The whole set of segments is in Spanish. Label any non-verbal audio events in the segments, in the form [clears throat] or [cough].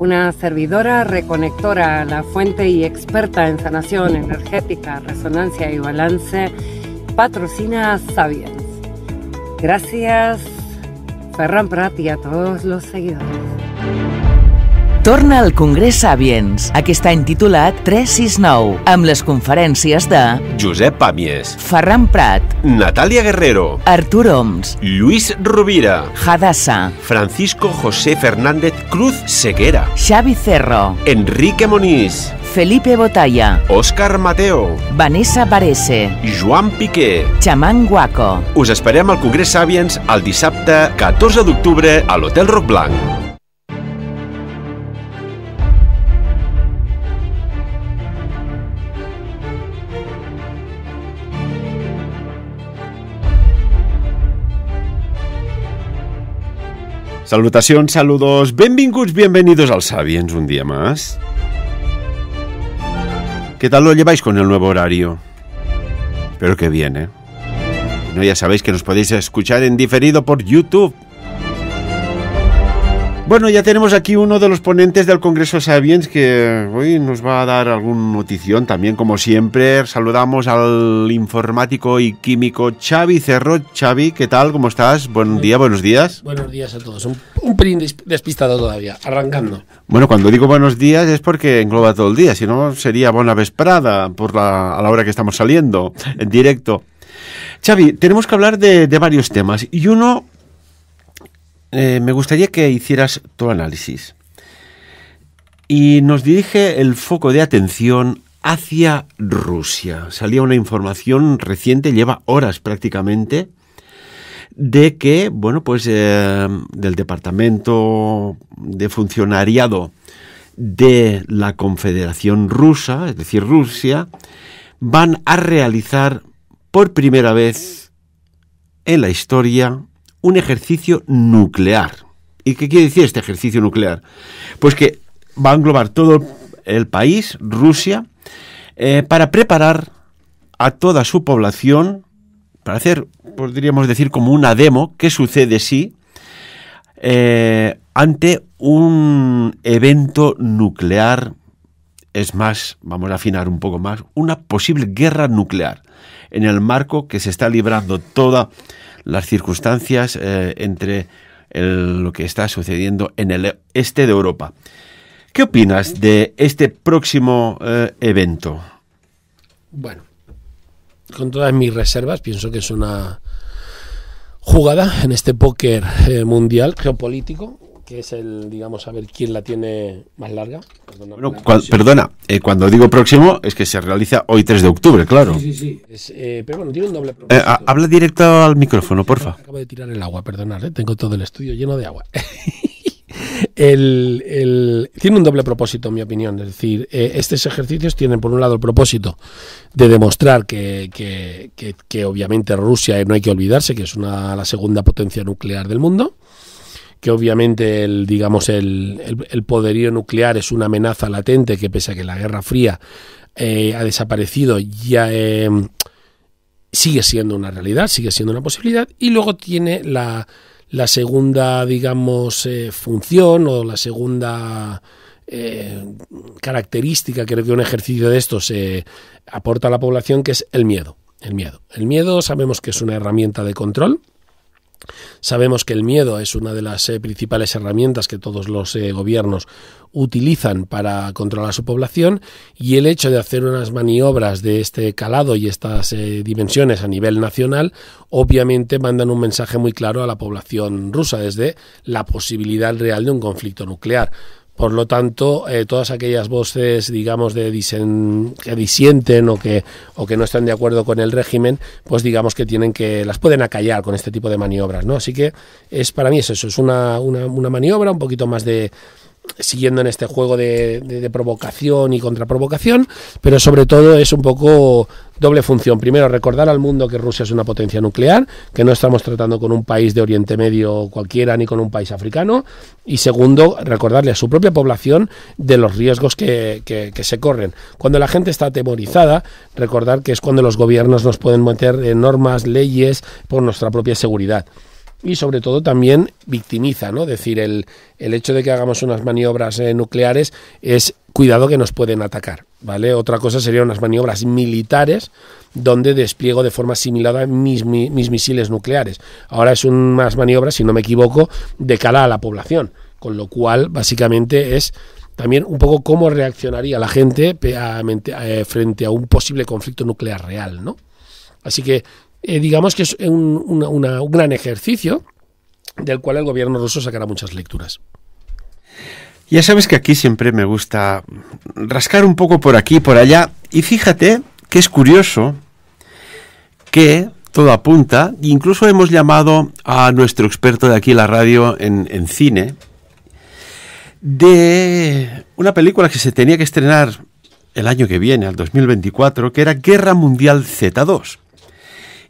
una servidora reconectora a la fuente y experta en sanación energética, resonancia y balance, patrocina Sabiens. Gracias, Ferran Prat y a todos los seguidores. Torna al Congrés Sàviens, aquest any titulat 369, amb les conferències de... Josep Pàmies. Ferran Prat. Natàlia Guerrero. Artur Oms. Lluís Rovira. Hadassa. Francisco José Fernández Cruz Seguera. Xavi Cerro. Enrique Monís. Felipe Botalla, Òscar Mateo, Vanessa Varese, Joan Piqué, Xamán Guaco. Us esperem al Congrés Sàviens el dissabte 14 d'octubre a l'Hotel Roc Blanc. Salutación, saludos, benvinguts, bienvenidos al Sabiens un día más. ¿Qué tal lo lleváis con el nuevo horario? Espero que viene. Eh. No, ya sabéis que nos podéis escuchar en diferido por YouTube bueno, ya tenemos aquí uno de los ponentes del Congreso Sabiens que hoy nos va a dar alguna notición también, como siempre. Saludamos al informático y químico Xavi Cerro. Xavi, ¿qué tal? ¿Cómo estás? Buen día, buenos días. Buenos días a todos. Un, despistado todavía, arrancando. Bueno, cuando digo buenos días es porque engloba todo el día, si no sería buena vesprada por la, a la hora que estamos saliendo en directo. Xavi, tenemos que hablar de, de varios temas y uno eh, me gustaría que hicieras tu análisis. Y nos dirige el foco de atención hacia Rusia. Salía una información reciente, lleva horas prácticamente, de que, bueno, pues eh, del Departamento de Funcionariado de la Confederación Rusa, es decir, Rusia, van a realizar por primera vez en la historia un ejercicio nuclear. ¿Y qué quiere decir este ejercicio nuclear? Pues que va a englobar todo el país, Rusia, eh, para preparar a toda su población, para hacer, podríamos pues decir, como una demo, qué sucede si eh, ante un evento nuclear, es más, vamos a afinar un poco más, una posible guerra nuclear en el marco que se está librando toda las circunstancias eh, entre lo que está sucediendo en el este de Europa. ¿Qué opinas de este próximo eh, evento? Bueno, con todas mis reservas, pienso que es una jugada en este póker eh, mundial geopolítico que es el, digamos, a ver quién la tiene más larga. Perdona, eh, cuando digo próximo es que se realiza hoy 3 de octubre, claro. Sí, sí, sí. Eh, pero bueno, tiene un doble eh, propósito. habla directo al micrófono, porfa. Acabo de tirar el agua, perdonad, tengo todo el estudio lleno de agua. [laughs] El, tiene un doble propósito, en mi opinión. Es decir, estos ejercicios tienen, por un lado, el propósito de demostrar que, que, que, que, obviamente, Rusia no hay que olvidarse que es una, la segunda potencia nuclear del mundo que obviamente el, digamos, el, poderío nuclear es una amenaza latente que pese a que la Guerra Fría eh, ha desaparecido, ya eh, sigue siendo una realidad, sigue siendo una posibilidad, y luego tiene la, segunda, digamos, eh, función o la segunda... característica, creo que un ejercicio de estos aporta a la población, que es el miedo. El miedo. El miedo sabemos que es una herramienta de control, Sabemos que el miedo es una de las eh, principales herramientas que todos los eh, gobiernos utilizan para controlar su población y el hecho de hacer unas maniobras de este calado y estas eh, dimensiones a nivel nacional obviamente mandan un mensaje muy claro a la población rusa desde la posibilidad real de un conflicto nuclear. Por lo tanto, eh, todas aquellas voces, digamos, de que disienten o que, o que no están de acuerdo con el régimen, pues digamos que tienen que las pueden acallar con este tipo de maniobras, ¿no? Así que es para mí es eso, es una, maniobra un poquito más de siguiendo en este juego de, de provocación y contraprovocación, pero sobre todo es un poco doble función. Primero, recordar al mundo que Rusia es una potencia nuclear, que no estamos tratando con un país de Oriente Medio cualquiera ni con un país africano. Y segundo, recordarle a su propia población de los riesgos que, se corren. Cuando la gente está atemorizada, recordar que es cuando los gobiernos nos pueden meter normas, leyes por nuestra propia seguridad y sobre todo también victimiza, ¿no? Es decir, el, el hecho de que hagamos unas maniobras eh, nucleares es cuidado que nos pueden atacar, ¿vale? Otra cosa serían unas maniobras militares donde despliego de forma similar mis, mis, mis misiles nucleares. Ahora es unas maniobras, si no me equivoco, de cara a la población, con lo cual básicamente es también un poco cómo reaccionaría la gente eh, frente a un posible conflicto nuclear real, ¿no? Así que eh, digamos que es un, gran ejercicio del cual el gobierno ruso sacará muchas lecturas. Ya sabes que aquí siempre me gusta rascar un poco por aquí, y por allá, y fíjate que es curioso que todo apunta, incluso hemos llamado a nuestro experto de aquí, la radio, en, en cine, de una película que se tenía que estrenar el año que viene, al 2024, que era Guerra Mundial Z2.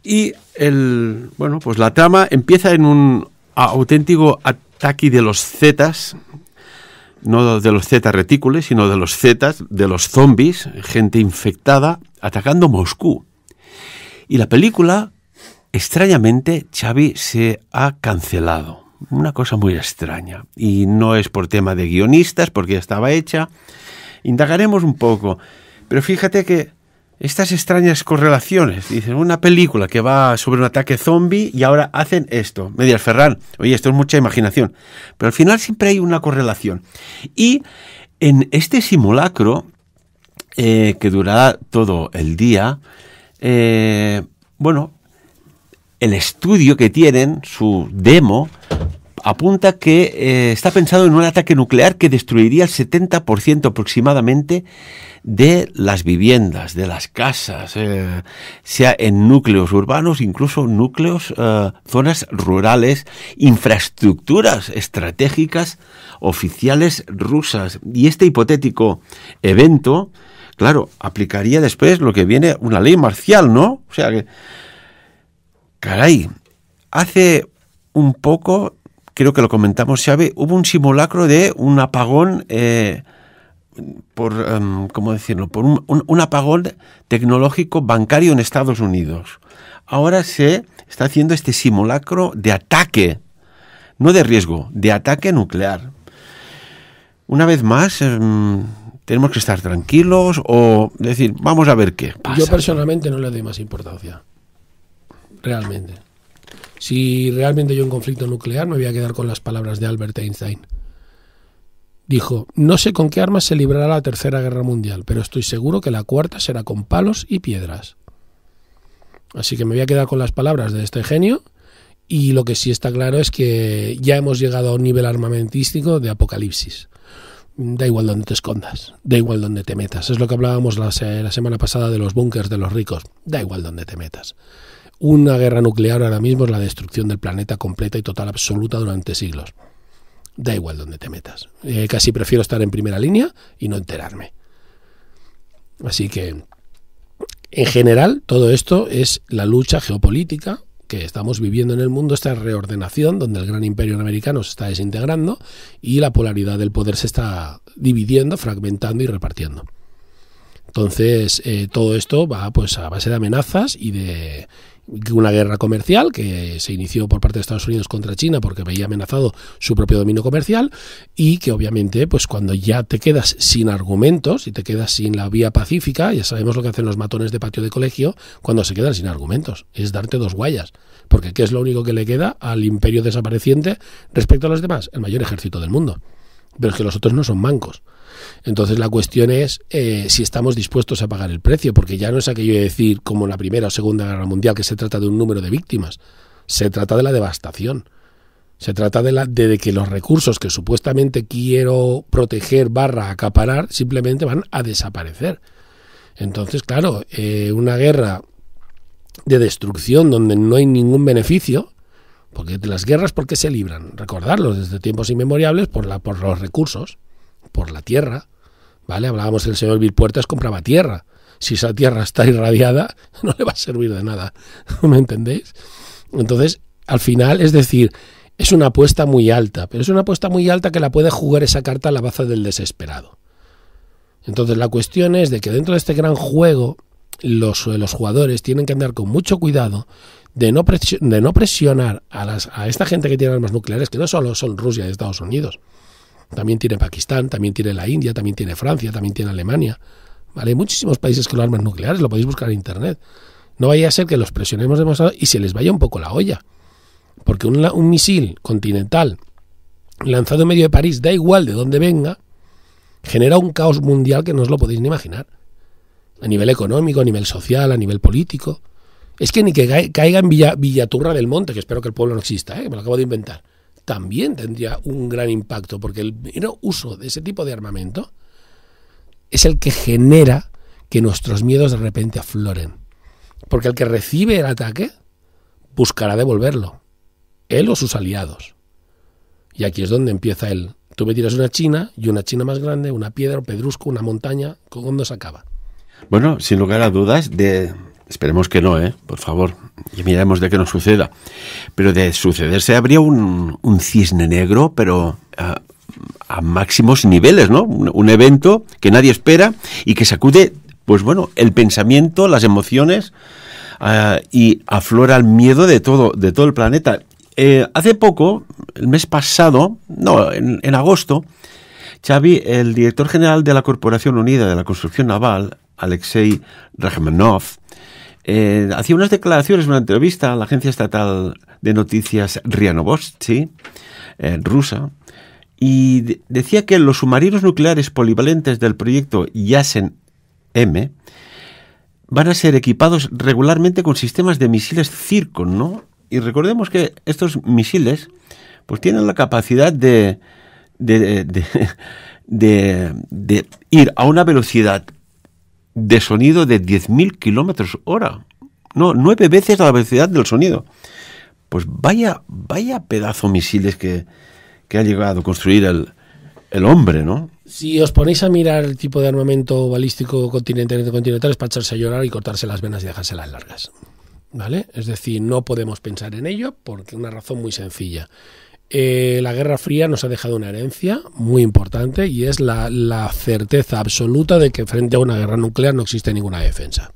Y el, bueno, pues la trama empieza en un auténtico ataque de los zetas, no de los zetas retícules, sino de los zetas, de los zombies, gente infectada, atacando Moscú. Y la película, extrañamente, Xavi se ha cancelado. Una cosa muy extraña. Y no es por tema de guionistas, porque ya estaba hecha. Indagaremos un poco. Pero fíjate que estas extrañas correlaciones. Dicen, una película que va sobre un ataque zombie y ahora hacen esto. media Ferran, oye, esto es mucha imaginación. Pero al final siempre hay una correlación. Y en este simulacro, eh, que durará todo el día, eh, bueno, el estudio que tienen, su demo, apunta que eh, está pensado en un ataque nuclear que destruiría el 70% aproximadamente de las viviendas, de las casas, eh, sea en núcleos urbanos, incluso núcleos, eh, zonas rurales, infraestructuras estratégicas oficiales rusas. Y este hipotético evento, claro, aplicaría después lo que viene una ley marcial, ¿no? O sea que, caray, hace un poco Quiero que lo comentamos, Xavi, hubo un simulacro de un apagón, eh, por, em, ¿cómo decirlo? Por un, apagón tecnológico bancario en Estados Unidos. Ahora se está haciendo este simulacro de ataque, no de riesgo, de ataque nuclear. Una vez más, em, tenemos que estar tranquilos o decir, vamos a ver qué pasa. Yo personalmente no le doy más importancia, realmente. Si realmente yo un conflicto nuclear, me voy a quedar con las palabras de Albert Einstein. Dijo, no sé con qué armas se librará la Tercera Guerra Mundial, pero estoy seguro que la cuarta será con palos y piedras. Así que me voy a quedar con las palabras de este genio y lo que sí está claro es que ya hemos llegado a un nivel armamentístico de apocalipsis. Da igual donde te escondas, da igual donde te metas. Es lo que hablábamos la, semana pasada de los búnkers de los ricos. Da igual donde te metas. Una guerra nuclear ahora mismo es la destrucción del planeta completa y total absoluta durante siglos. Da igual donde te metas. Eh, casi prefiero estar en primera línea y no enterarme. Así que, en general, todo esto es la lucha geopolítica que estamos viviendo en el mundo, esta reordenación donde el gran imperio americano se está desintegrando y la polaridad del poder se está dividiendo, fragmentando y repartiendo. Entonces, eh, todo esto va pues a base de amenazas y de, una guerra comercial que se inició por parte de Estados Unidos contra China porque veía amenazado su propio dominio comercial y que obviamente pues cuando ya te quedas sin argumentos y te quedas sin la vía pacífica, ya sabemos lo que hacen los matones de patio de colegio cuando se quedan sin argumentos, es darte dos guayas, porque ¿qué es lo único que le queda al imperio desapareciente respecto a los demás? El mayor ejército del mundo. Pero es que los otros no son mancos. Entonces la cuestión es eh, si estamos dispuestos a pagar el precio, porque ya no es aquello de decir, como en la Primera o Segunda Guerra Mundial, que se trata de un número de víctimas, se trata de la devastación. Se trata de, la, de, que los recursos que supuestamente quiero proteger barra acaparar simplemente van a desaparecer. Entonces, claro, eh, una guerra de destrucción donde no hay ningún beneficio, porque las guerras, ¿por qué se libran? Recordarlos desde tiempos inmemoriales por, la, por los recursos por la tierra, ¿vale? Hablábamos el señor Bill Puertas compraba tierra. Si esa tierra está irradiada, [laughs] no le va a servir de nada. [laughs] ¿Me entendéis? Entonces, al final, es decir, es una apuesta muy alta, pero es una apuesta muy alta que la puede jugar esa carta a la baza del desesperado. Entonces, la cuestión es de que dentro de este gran juego, los, eh, los jugadores tienen que andar con mucho cuidado de no, presionar a, las, a esta gente que tiene armas nucleares, que no solo son Rusia y Estados Unidos, también tiene Pakistán, también tiene la India, también tiene Francia, también tiene Alemania. ¿Vale? Hay muchísimos países con armas nucleares, lo podéis buscar en internet. No vaya a ser que los presionemos demasiado y se les vaya un poco la olla. Porque un, misil continental lanzado en medio de París, da igual de dónde venga, genera un caos mundial que no os lo podéis ni imaginar. A nivel económico, a nivel social, a nivel político. Es que ni que caiga en Villa, Villaturra del Monte, que espero que el pueblo no exista, ¿eh? me lo acabo de inventar también tendría un gran impacto, porque el mero uso de ese tipo de armamento es el que genera que nuestros miedos de repente afloren. Porque el que recibe el ataque buscará devolverlo, él o sus aliados. Y aquí es donde empieza él, tú me tiras una china y una china más grande, una piedra, un pedrusco, una montaña, ¿cómo nos se acaba? Bueno, sin lugar a dudas, de, Esperemos que no, ¿eh? Por favor. Y miremos de que no suceda. Pero de sucederse habría un, un cisne negro, pero a, máximos niveles, ¿no? Un, evento que nadie espera y que sacude, pues bueno, el pensamiento, las emociones ah, y aflora el miedo de todo, de todo el planeta. Eh, hace poco, el mes pasado, no, en, agosto, Xavi, el director general de la Corporación Unida de la Construcción Naval, Alexei Rajmanov, eh, hacía unas declaraciones en una entrevista a la agencia estatal de noticias Rianovosti, eh, rusa, y decía que los submarinos nucleares polivalentes del proyecto Yasen M van a ser equipados regularmente con sistemas de misiles circo ¿no? Y recordemos que estos misiles pues tienen la capacidad de, de, de ir a una velocidad de sonido de 10.000 kilómetros hora. No, nueve veces la velocidad del sonido. Pues vaya, vaya pedazo misiles que, que ha llegado a construir el, el hombre, ¿no? Si os ponéis a mirar el tipo de armamento balístico continental, continental es para echarse a llorar y cortarse las venas y dejárselas largas. ¿Vale? Es decir, no podemos pensar en ello por una razón muy sencilla. Eh, la Guerra Fría nos ha dejado una herencia muy importante y es la, la, certeza absoluta de que frente a una guerra nuclear no existe ninguna defensa.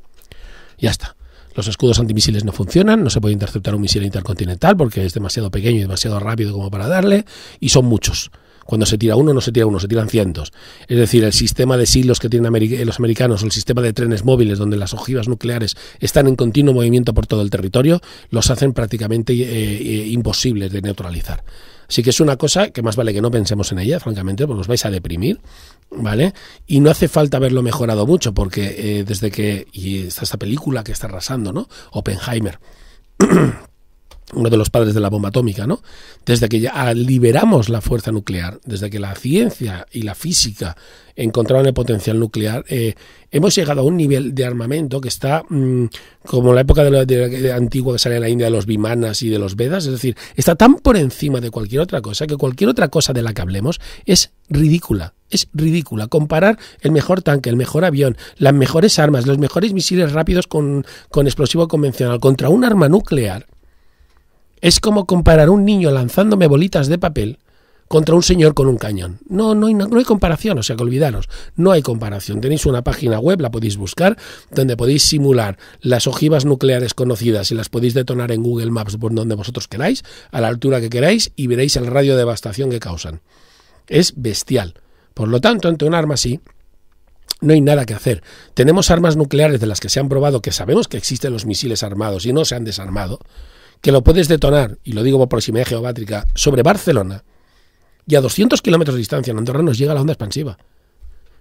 Ya está. Los escudos antimisiles no funcionan, no se puede interceptar un misil intercontinental porque es demasiado pequeño y demasiado rápido como para darle, y son muchos. Cuando se tira uno, no se tira uno, se tiran cientos. Es decir, el sistema de silos que tienen los americanos, o el sistema de trenes móviles donde las ojivas nucleares están en continuo movimiento por todo el territorio, los hacen prácticamente eh, eh, imposibles de neutralizar. Así que es una cosa que más vale que no pensemos en ella, francamente, porque os vais a deprimir, ¿vale? Y no hace falta haberlo mejorado mucho, porque eh, desde que. Y está esta película que está arrasando, ¿no? Oppenheimer. [clears throat] uno de los padres de la bomba atómica, ¿no? Desde que ya ah, liberamos la fuerza nuclear, desde que la ciencia y la física encontraron el potencial nuclear, eh, hemos llegado a un nivel de armamento que está mm, como en la época de la, antigua que sale en la India de los bimanas y de los Vedas, es decir, está tan por encima de cualquier otra cosa que cualquier otra cosa de la que hablemos es ridícula. Es ridícula comparar el mejor tanque, el mejor avión, las mejores armas, los mejores misiles rápidos con, con explosivo convencional contra un arma nuclear es como comparar un niño lanzándome bolitas de papel contra un señor con un cañón. No, no hay, no hay comparación, o sea que olvidaros, no hay comparación. Tenéis una página web, la podéis buscar, donde podéis simular las ojivas nucleares conocidas y las podéis detonar en Google Maps por donde vosotros queráis, a la altura que queráis, y veréis el radio de devastación que causan. Es bestial. Por lo tanto, ante un arma así, no hay nada que hacer. Tenemos armas nucleares de las que se han probado, que sabemos que existen los misiles armados y no se han desarmado que lo puedes detonar, y lo digo por proximidad geobátrica, sobre Barcelona, y a 200 kilómetros de distancia en Andorra nos llega la onda expansiva.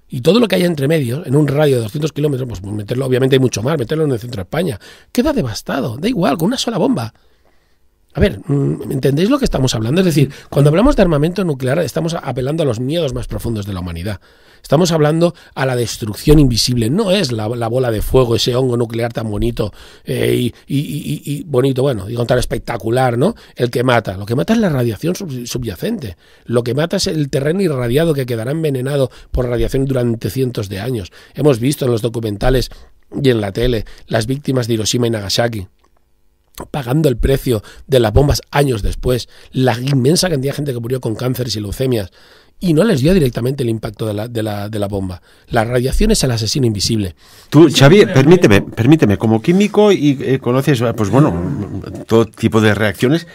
Y todo lo que haya entre medios, en un radio de 200 kilómetros, pues meterlo, obviamente hay mucho más, meterlo en el centro de España. Queda devastado, da igual, con una sola bomba. A ver, mm, ¿entendéis lo que estamos hablando? Es decir, cuando hablamos de armamento nuclear estamos apelando a los miedos más profundos de la humanidad. Estamos hablando a la destrucción invisible. No es la, bola de fuego, ese hongo nuclear tan bonito eh, y, y, bonito, bueno, digo tan espectacular, ¿no? El que mata. Lo que mata es la radiación subyacente. Lo que mata es el terreno irradiado que quedará envenenado por radiación durante cientos de años. Hemos visto en los documentales y en la tele las víctimas de Hiroshima y Nagasaki pagando el precio de las bombas años después, la inmensa cantidad de gente que murió con cánceres y leucemias, y no les dio directamente el impacto de la, bomba. La radiación es el asesino invisible. Tú, Xavi, permíteme, permíteme, como químico y eh, conoces, ah, pues bueno, todo tipo de reacciones,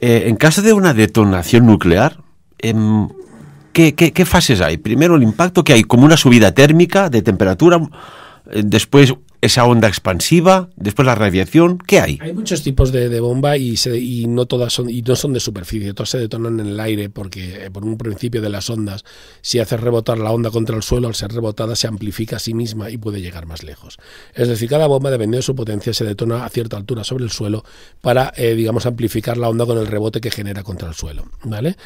eh, en caso de una detonación nuclear, em, ¿qué, qué fases hay? Primero el impacto que hay, como una subida térmica de temperatura, eh, después esa onda expansiva, después la radiación, ¿qué hay? Hay muchos tipos de, bomba y, no todas son y no son de superficie, todas se detonan en el aire porque eh, por un principio de las ondas, si haces rebotar la onda contra el suelo, al ser rebotada se amplifica a sí misma y puede llegar más lejos. Es decir, cada bomba, dependiendo de su potencia, se detona a cierta altura sobre el suelo para, eh, digamos, amplificar la onda con el rebote que genera contra el suelo, ¿vale?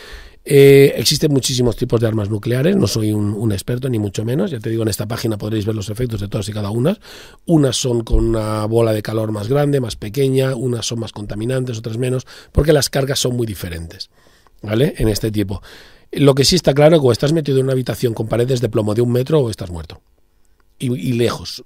Eh, existen muchísimos tipos de armas nucleares, no soy un, experto ni mucho menos, ya te digo, en esta página podréis ver los efectos de todas y cada una. Unas son con una bola de calor más grande, más pequeña, unas son más contaminantes, otras menos, porque las cargas son muy diferentes, ¿vale? En este tipo. Lo que sí está claro es que o estás metido en una habitación con paredes de plomo de un metro o estás muerto. y lejos,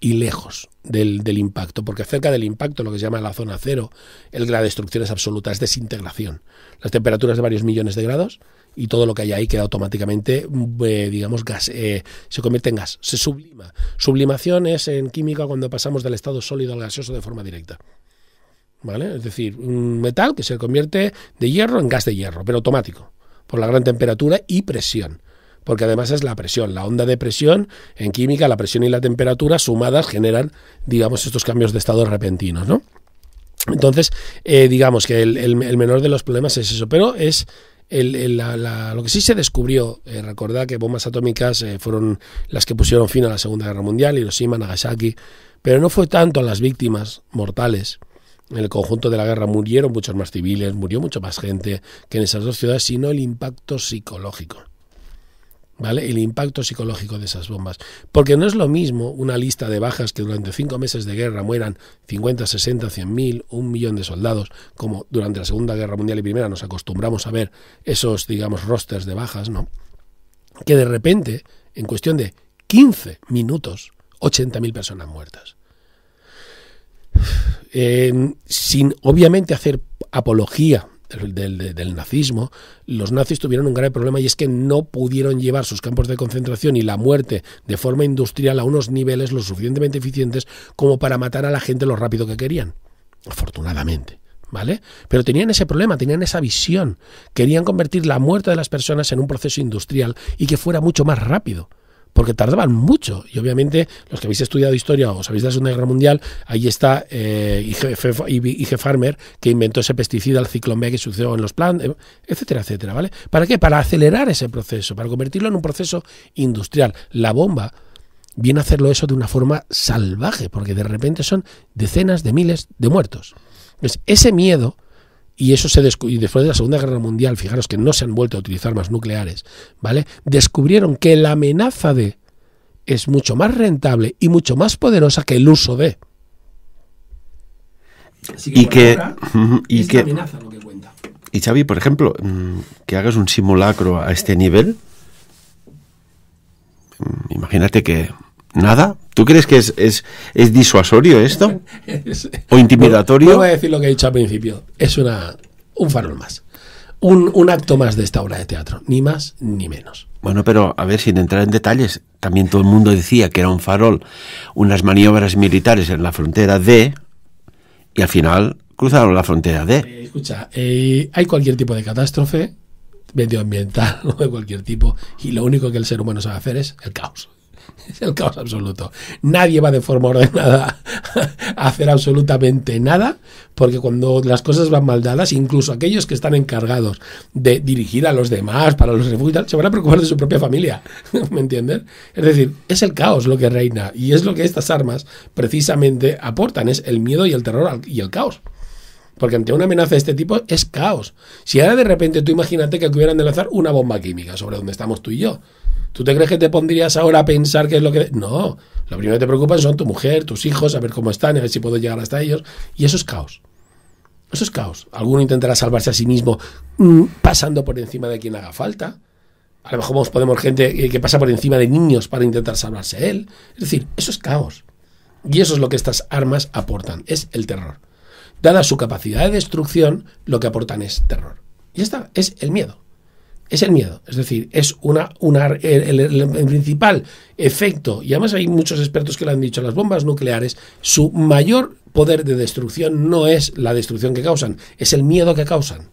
y lejos del, impacto, porque cerca del impacto, lo que se llama la zona cero, el, la destrucción es absoluta, es desintegración. Las temperaturas de varios millones de grados y todo lo que hay ahí queda automáticamente, eh, digamos, gas, eh, se convierte en gas, se sublima. Sublimación es en química cuando pasamos del estado sólido al gaseoso de forma directa. ¿Vale? Es decir, un metal que se convierte de hierro en gas de hierro, pero automático, por la gran temperatura y presión porque además es la presión, la onda de presión en química, la presión y la temperatura sumadas generan, digamos, estos cambios de estado repentinos, ¿no? Entonces, eh, digamos que el, menor de los problemas es eso, pero es lo que sí se descubrió. Eh, recordad que bombas atómicas eh, fueron las que pusieron fin a la Segunda Guerra Mundial, y Hiroshima, Nagasaki, pero no fue tanto las víctimas mortales. En el conjunto de la guerra murieron muchos más civiles, murió mucho más gente que en esas dos ciudades, sino el impacto psicológico. El impacto psicológico de esas bombas. Porque no es lo mismo una lista de bajas que durante cinco meses de guerra mueran 50, 60, 100 mil, un millón de soldados, como durante la Segunda Guerra Mundial y Primera nos acostumbramos a ver esos, digamos, rosters de bajas, ¿no? Que de repente, en cuestión de 15 minutos, 80.000 personas muertas. Eh, sin obviamente hacer apología del, nazismo, los nazis tuvieron un grave problema y es que no pudieron llevar sus campos de concentración y la muerte de forma industrial a unos niveles lo suficientemente eficientes como para matar a la gente lo rápido que querían. Afortunadamente. ¿Vale? Pero tenían ese problema, tenían esa visión. Querían convertir la muerte de las personas en un proceso industrial y que fuera mucho más rápido porque tardaban mucho. Y obviamente, los que habéis estudiado historia o sabéis de la Segunda Guerra Mundial, ahí está eh, IG, Farmer, que inventó ese pesticida, el ciclón B que sucedió en los planes eh, etcétera, etcétera, ¿vale? ¿Para qué? Para acelerar ese proceso, para convertirlo en un proceso industrial. La bomba viene a hacerlo eso de una forma salvaje, porque de repente son decenas de miles de muertos. Entonces, ese miedo y eso se después de la Segunda Guerra Mundial, fijaros que no se han vuelto a utilizar más nucleares, ¿vale? Descubrieron que la amenaza de es mucho más rentable y mucho más poderosa que el uso de. y que, Y Xavi, por ejemplo, mm, que hagas un simulacro a este nivel, mm, imagínate que ¿Nada? ¿Tú crees que es, es, disuasorio esto? ¿O intimidatorio? Yo voy a decir lo que he dicho al principio. Es una, un farol más. Un, acto más de esta obra de teatro, ni más ni menos. Bueno, pero a ver, sin entrar en detalles, también todo el mundo decía que era un farol, unas maniobras militares en la frontera de, y al final cruzaron la frontera de. Eh, escucha, eh, hay cualquier tipo de catástrofe medioambiental [laughs] o de cualquier tipo, y lo único que el ser humano sabe hacer es el caos. [laughs] Es el caos absoluto. Nadie va de forma ordenada [laughs] a hacer absolutamente nada, porque cuando las cosas van mal dadas, incluso aquellos que están encargados de dirigir a los demás, para los refugiados, se van a preocupar de su propia familia. [laughs] ¿Me entiendes? Es decir, es el caos lo que reina y es lo que estas armas precisamente aportan, es el miedo y el terror y el caos. Porque ante una amenaza de este tipo es caos. Si ahora de repente tú imagínate que hubieran de lanzar una bomba química sobre donde estamos tú y yo. ¿Tú te crees que te pondrías ahora a pensar qué es lo que.? No, lo primero que te preocupan son tu mujer, tus hijos, a ver cómo están, a ver si puedo llegar hasta ellos. Y eso es caos. Eso es caos. Alguno intentará salvarse a sí mismo mm, pasando por encima de quien haga falta. A lo mejor podemos gente eh, que pasa por encima de niños para intentar salvarse él. Es decir, eso es caos. Y eso es lo que estas armas aportan, es el terror. Dada su capacidad de destrucción, lo que aportan es terror. Y está, es el miedo es el miedo. Es decir, es una, una el, principal efecto, y además hay muchos expertos que lo han dicho, las bombas nucleares, su mayor poder de destrucción no es la destrucción que causan, es el miedo que causan.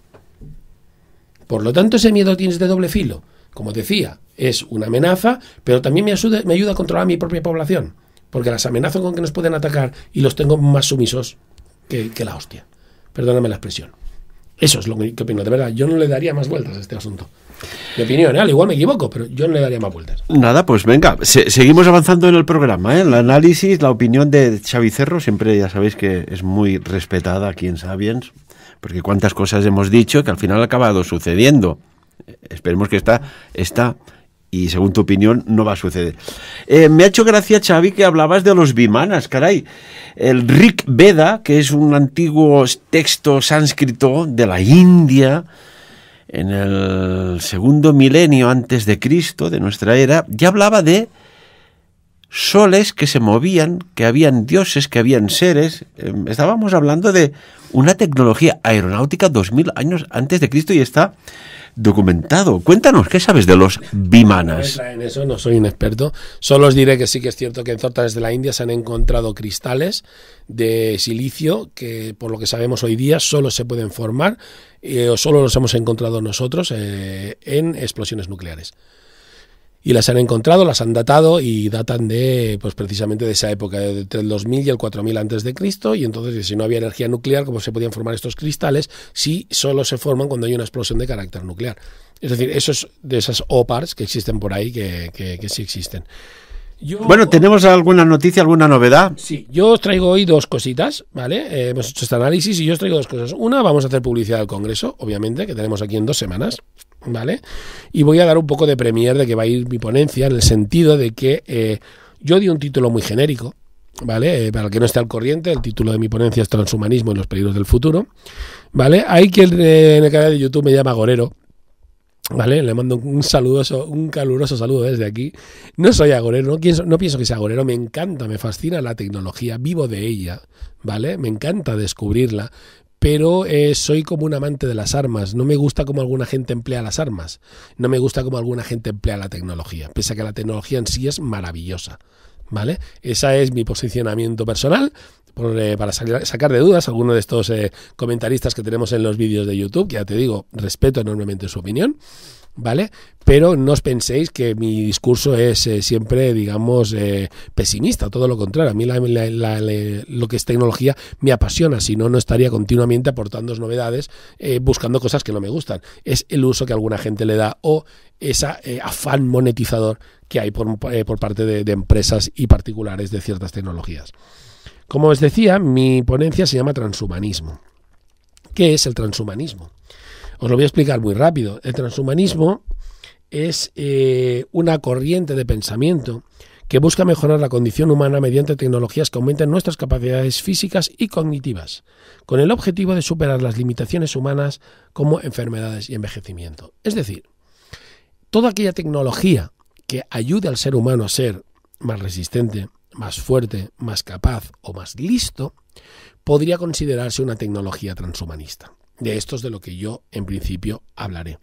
Por lo tanto, ese miedo tienes de doble filo. Como decía, es una amenaza, pero también me ayuda, me ayuda a controlar a mi propia población, porque las amenazo con que nos pueden atacar y los tengo más sumisos que, que la hostia. Perdóname la expresión. Eso es lo que opino. De verdad, yo no le daría más vueltas a este asunto mi opinión, ¿eh? igual me equivoco, pero yo no le daría más vueltas. Nada, pues venga, seguimos avanzando en el programa, ¿eh? el análisis, la opinión de Xavi Cerro, siempre ya sabéis que es muy respetada aquí en Sabiens, porque cuántas cosas hemos dicho que al final ha acabado sucediendo. Esperemos que esta, está y según tu opinión no va a suceder. Eh, me ha hecho gracia, Xavi, que hablabas de los Vimanas, caray. El Rig Veda, que es un antiguo texto sánscrito de la India, en el segundo milenio antes de Cristo, de nuestra era, ya hablaba de soles que se movían, que habían dioses, que habían seres. Em, estábamos hablando de una tecnología aeronáutica 2000 años antes de Cristo y está documentado. Cuéntanos, ¿qué sabes de los bimanas? En eso no soy un experto. Solo os diré que sí que es cierto que en zonas de la India se han encontrado cristales de silicio que, por lo que sabemos hoy día, solo se pueden formar eh, o solo los hemos encontrado nosotros eh, en explosiones nucleares y las han encontrado, las han datado y datan de, pues precisamente de esa época, entre el 2000 y el 4000 antes de Cristo, y entonces si no había energía nuclear, ¿cómo se podían formar estos cristales? Si solo se forman cuando hay una explosión de carácter nuclear. Es decir, esos de esas OPARs que existen por ahí, que, que, que sí existen bueno, ¿tenemos alguna noticia, alguna novedad? Sí, yo os traigo hoy dos cositas, ¿vale? Eh, hemos hecho este análisis y yo os traigo dos cosas. Una, vamos a hacer publicidad al Congreso, obviamente, que tenemos aquí en dos semanas, ¿vale? Y voy a dar un poco de premier de que va a ir mi ponencia, en el sentido de que eh, yo di un título muy genérico, ¿vale? Eh, para el que no esté al corriente, el título de mi ponencia es Transhumanismo y los peligros del futuro, ¿vale? Hay quien en el canal de YouTube me llama Gorero ¿Vale? Le mando un saludoso, un caluroso saludo desde aquí. No soy agorero, no pienso, no pienso que sea agorero, me encanta, me fascina la tecnología, vivo de ella, ¿vale? Me encanta descubrirla, pero eh, soy como un amante de las armas. No me gusta como alguna gente emplea las armas. No me gusta como alguna gente emplea la tecnología, pese a que la tecnología en sí es maravillosa. ¿Vale? Ese es mi posicionamiento personal eh, para sacar, de dudas alguno de estos eh, comentaristas que tenemos en los vídeos de YouTube, ya te digo, respeto enormemente su opinión. ¿vale? Pero no os penséis que mi discurso es eh, siempre, digamos, pesimista, todo lo contrario. A mí lo que es tecnología me apasiona, si no, no estaría continuamente aportando novedades, buscando cosas que no me gustan. Es el uso que alguna gente le da o ese afán monetizador que hay por, parte de empresas y particulares de ciertas tecnologías. Como os decía, mi ponencia se llama transhumanismo. ¿Qué es el transhumanismo? Os lo voy a explicar muy rápido. El transhumanismo es eh, una corriente de pensamiento que busca mejorar la condición humana mediante tecnologías que aumenten nuestras capacidades físicas y cognitivas, con el objetivo de superar las limitaciones humanas como enfermedades y envejecimiento. Es decir, toda aquella tecnología que ayude al ser humano a ser más resistente, más fuerte, más capaz o más listo, podría considerarse una tecnología transhumanista. De esto es de lo que yo en principio hablaré.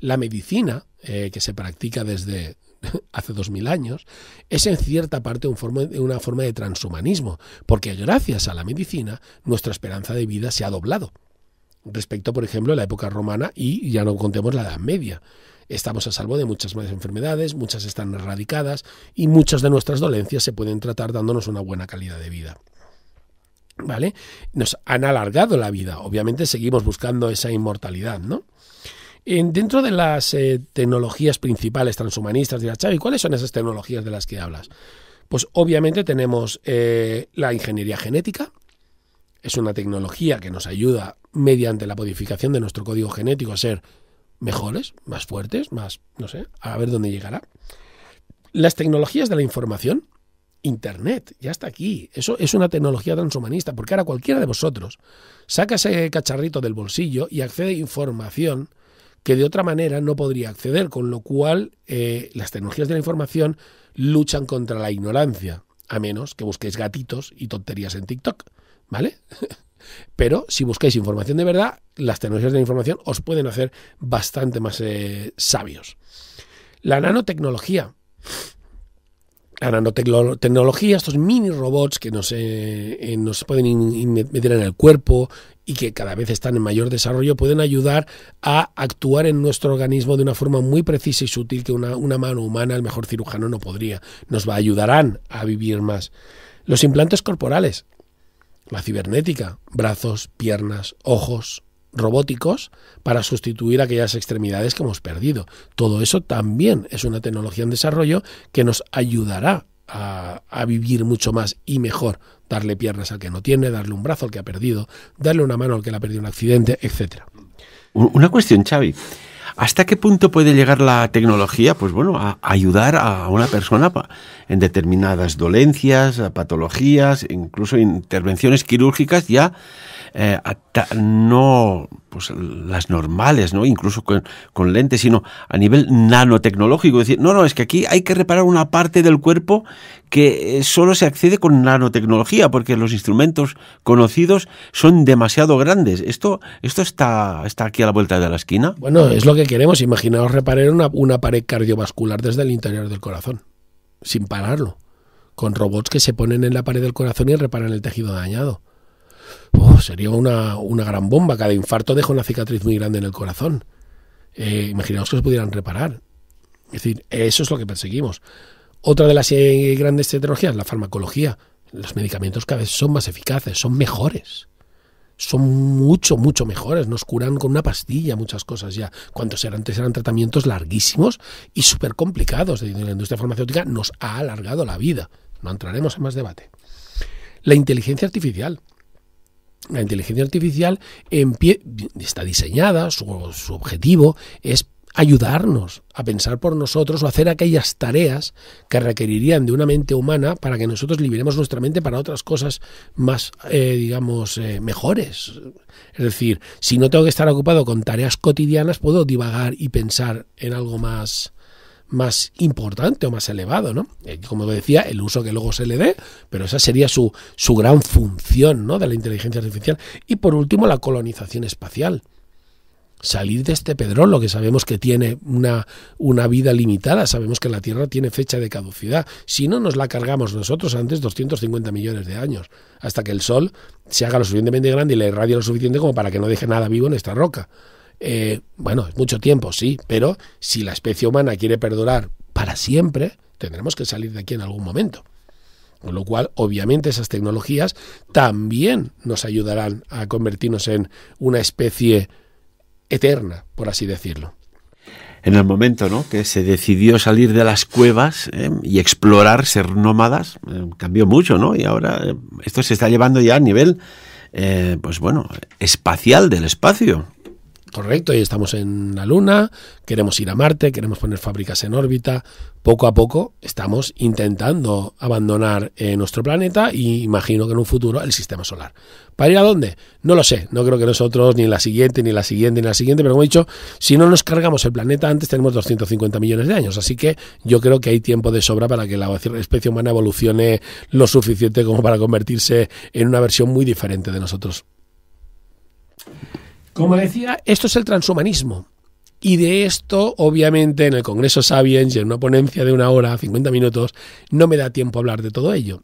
La medicina, eh, que se practica desde [laughs] hace dos mil años, es en cierta parte una forma de transhumanismo, porque gracias a la medicina nuestra esperanza de vida se ha doblado. Respecto, por ejemplo, a la época romana y ya no contemos la Edad Media. Estamos a salvo de muchas más enfermedades, muchas están erradicadas y muchas de nuestras dolencias se pueden tratar dándonos una buena calidad de vida. ¿Vale? Nos han alargado la vida, obviamente seguimos buscando esa inmortalidad, ¿no? En, dentro de las eh, tecnologías principales transhumanistas, dirá Chávez, ¿cuáles son esas tecnologías de las que hablas? Pues obviamente tenemos eh, la ingeniería genética, es una tecnología que nos ayuda mediante la modificación de nuestro código genético a ser mejores, más fuertes, más, no sé, a ver dónde llegará. Las tecnologías de la información, Internet, ya está aquí. Eso es una tecnología transhumanista, porque ahora cualquiera de vosotros saca ese cacharrito del bolsillo y accede a información que de otra manera no podría acceder, con lo cual eh, las tecnologías de la información luchan contra la ignorancia, a menos que busquéis gatitos y tonterías en TikTok, ¿vale? [laughs] Pero si buscáis información de verdad, las tecnologías de la información os pueden hacer bastante más eh, sabios. La nanotecnología. La nanotecnología, estos mini robots que nos, eh, eh, pueden meter en el cuerpo y que cada vez están en mayor desarrollo, pueden ayudar a actuar en nuestro organismo de una forma muy precisa y sutil que una, mano humana, el mejor cirujano, no podría. Nos va, ayudarán a vivir más. Los implantes corporales la cibernética, brazos, piernas, ojos robóticos para sustituir aquellas extremidades que hemos perdido. Todo eso también es una tecnología en desarrollo que nos ayudará a, vivir mucho más y mejor, darle piernas al que no tiene, darle un brazo al que ha perdido, darle una mano al que le ha perdido un accidente, etc. Una cuestión, Xavi. ¿Hasta qué punto puede llegar la tecnología, pues bueno, a ayudar a una persona en determinadas dolencias, patologías, incluso intervenciones quirúrgicas ya eh, no pues, las normales, ¿no? incluso con, lentes, sino a nivel nanotecnológico. Es decir, no, no, es que aquí hay que reparar una parte del cuerpo que eh, solo se accede con nanotecnología, porque los instrumentos conocidos son demasiado grandes. Esto, esto está, está aquí a la vuelta de la esquina. Bueno, es lo que queremos. Imaginaos reparar una pared cardiovascular desde el interior del corazón, sin pararlo, con robots que se ponen en la pared del corazón y reparan el tejido dañado. Oh, sería una, gran bomba. Cada infarto deja una cicatriz muy grande en el corazón. Eh, imaginaos que se pudieran reparar. Es decir, eso es lo que perseguimos. Otra de las eh, grandes tecnologías, la farmacología. Los medicamentos cada vez son más eficaces, son mejores. Son mucho, mucho mejores. Nos curan con una pastilla muchas cosas ya. Cuando antes eran tratamientos larguísimos y súper complicados. La industria farmacéutica nos ha alargado la vida. No entraremos en más debate. La inteligencia artificial la inteligencia artificial está diseñada, su, objetivo es ayudarnos a pensar por nosotros o hacer aquellas tareas que requerirían de una mente humana para que nosotros liberemos nuestra mente para otras cosas más, eh, digamos, eh, mejores. Es decir, si no tengo que estar ocupado con tareas cotidianas, puedo divagar y pensar en algo más, más importante o más elevado, ¿no? Eh, como decía, el uso que luego se le dé, pero esa sería su, su gran función, ¿no? De la inteligencia artificial. Y por último, la colonización espacial salir de este pedrón, lo que sabemos que tiene una, una, vida limitada, sabemos que la Tierra tiene fecha de caducidad. Si no nos la cargamos nosotros antes, 250 millones de años, hasta que el Sol se haga lo suficientemente grande y le irradie lo suficiente como para que no deje nada vivo en esta roca. Eh, bueno, es mucho tiempo, sí, pero si la especie humana quiere perdurar para siempre, tendremos que salir de aquí en algún momento. Con lo cual, obviamente, esas tecnologías también nos ayudarán a convertirnos en una especie eterna, por así decirlo. En el momento que se decidió salir de las cuevas ¿eh? y explorar, ser nómadas, eh, cambió mucho, ¿no? Y ahora esto se está llevando ya a nivel, pues bueno, espacial del espacio correcto, y estamos en la Luna, queremos ir a Marte, queremos poner fábricas en órbita. Poco a poco estamos intentando abandonar eh, nuestro planeta y imagino que en un futuro el sistema solar. ¿Para ir a dónde? No lo sé. No creo que nosotros, ni en la siguiente, ni en la siguiente, ni en la siguiente, pero como he dicho, si no nos cargamos el planeta antes tenemos 250 millones de años. Así que yo creo que hay tiempo de sobra para que la especie humana evolucione lo suficiente como para convertirse en una versión muy diferente de nosotros. Como decía, esto es el transhumanismo. Y de esto, obviamente, en el Congreso Sabiens, y en una ponencia de una hora, 50 minutos, no me da tiempo hablar de todo ello.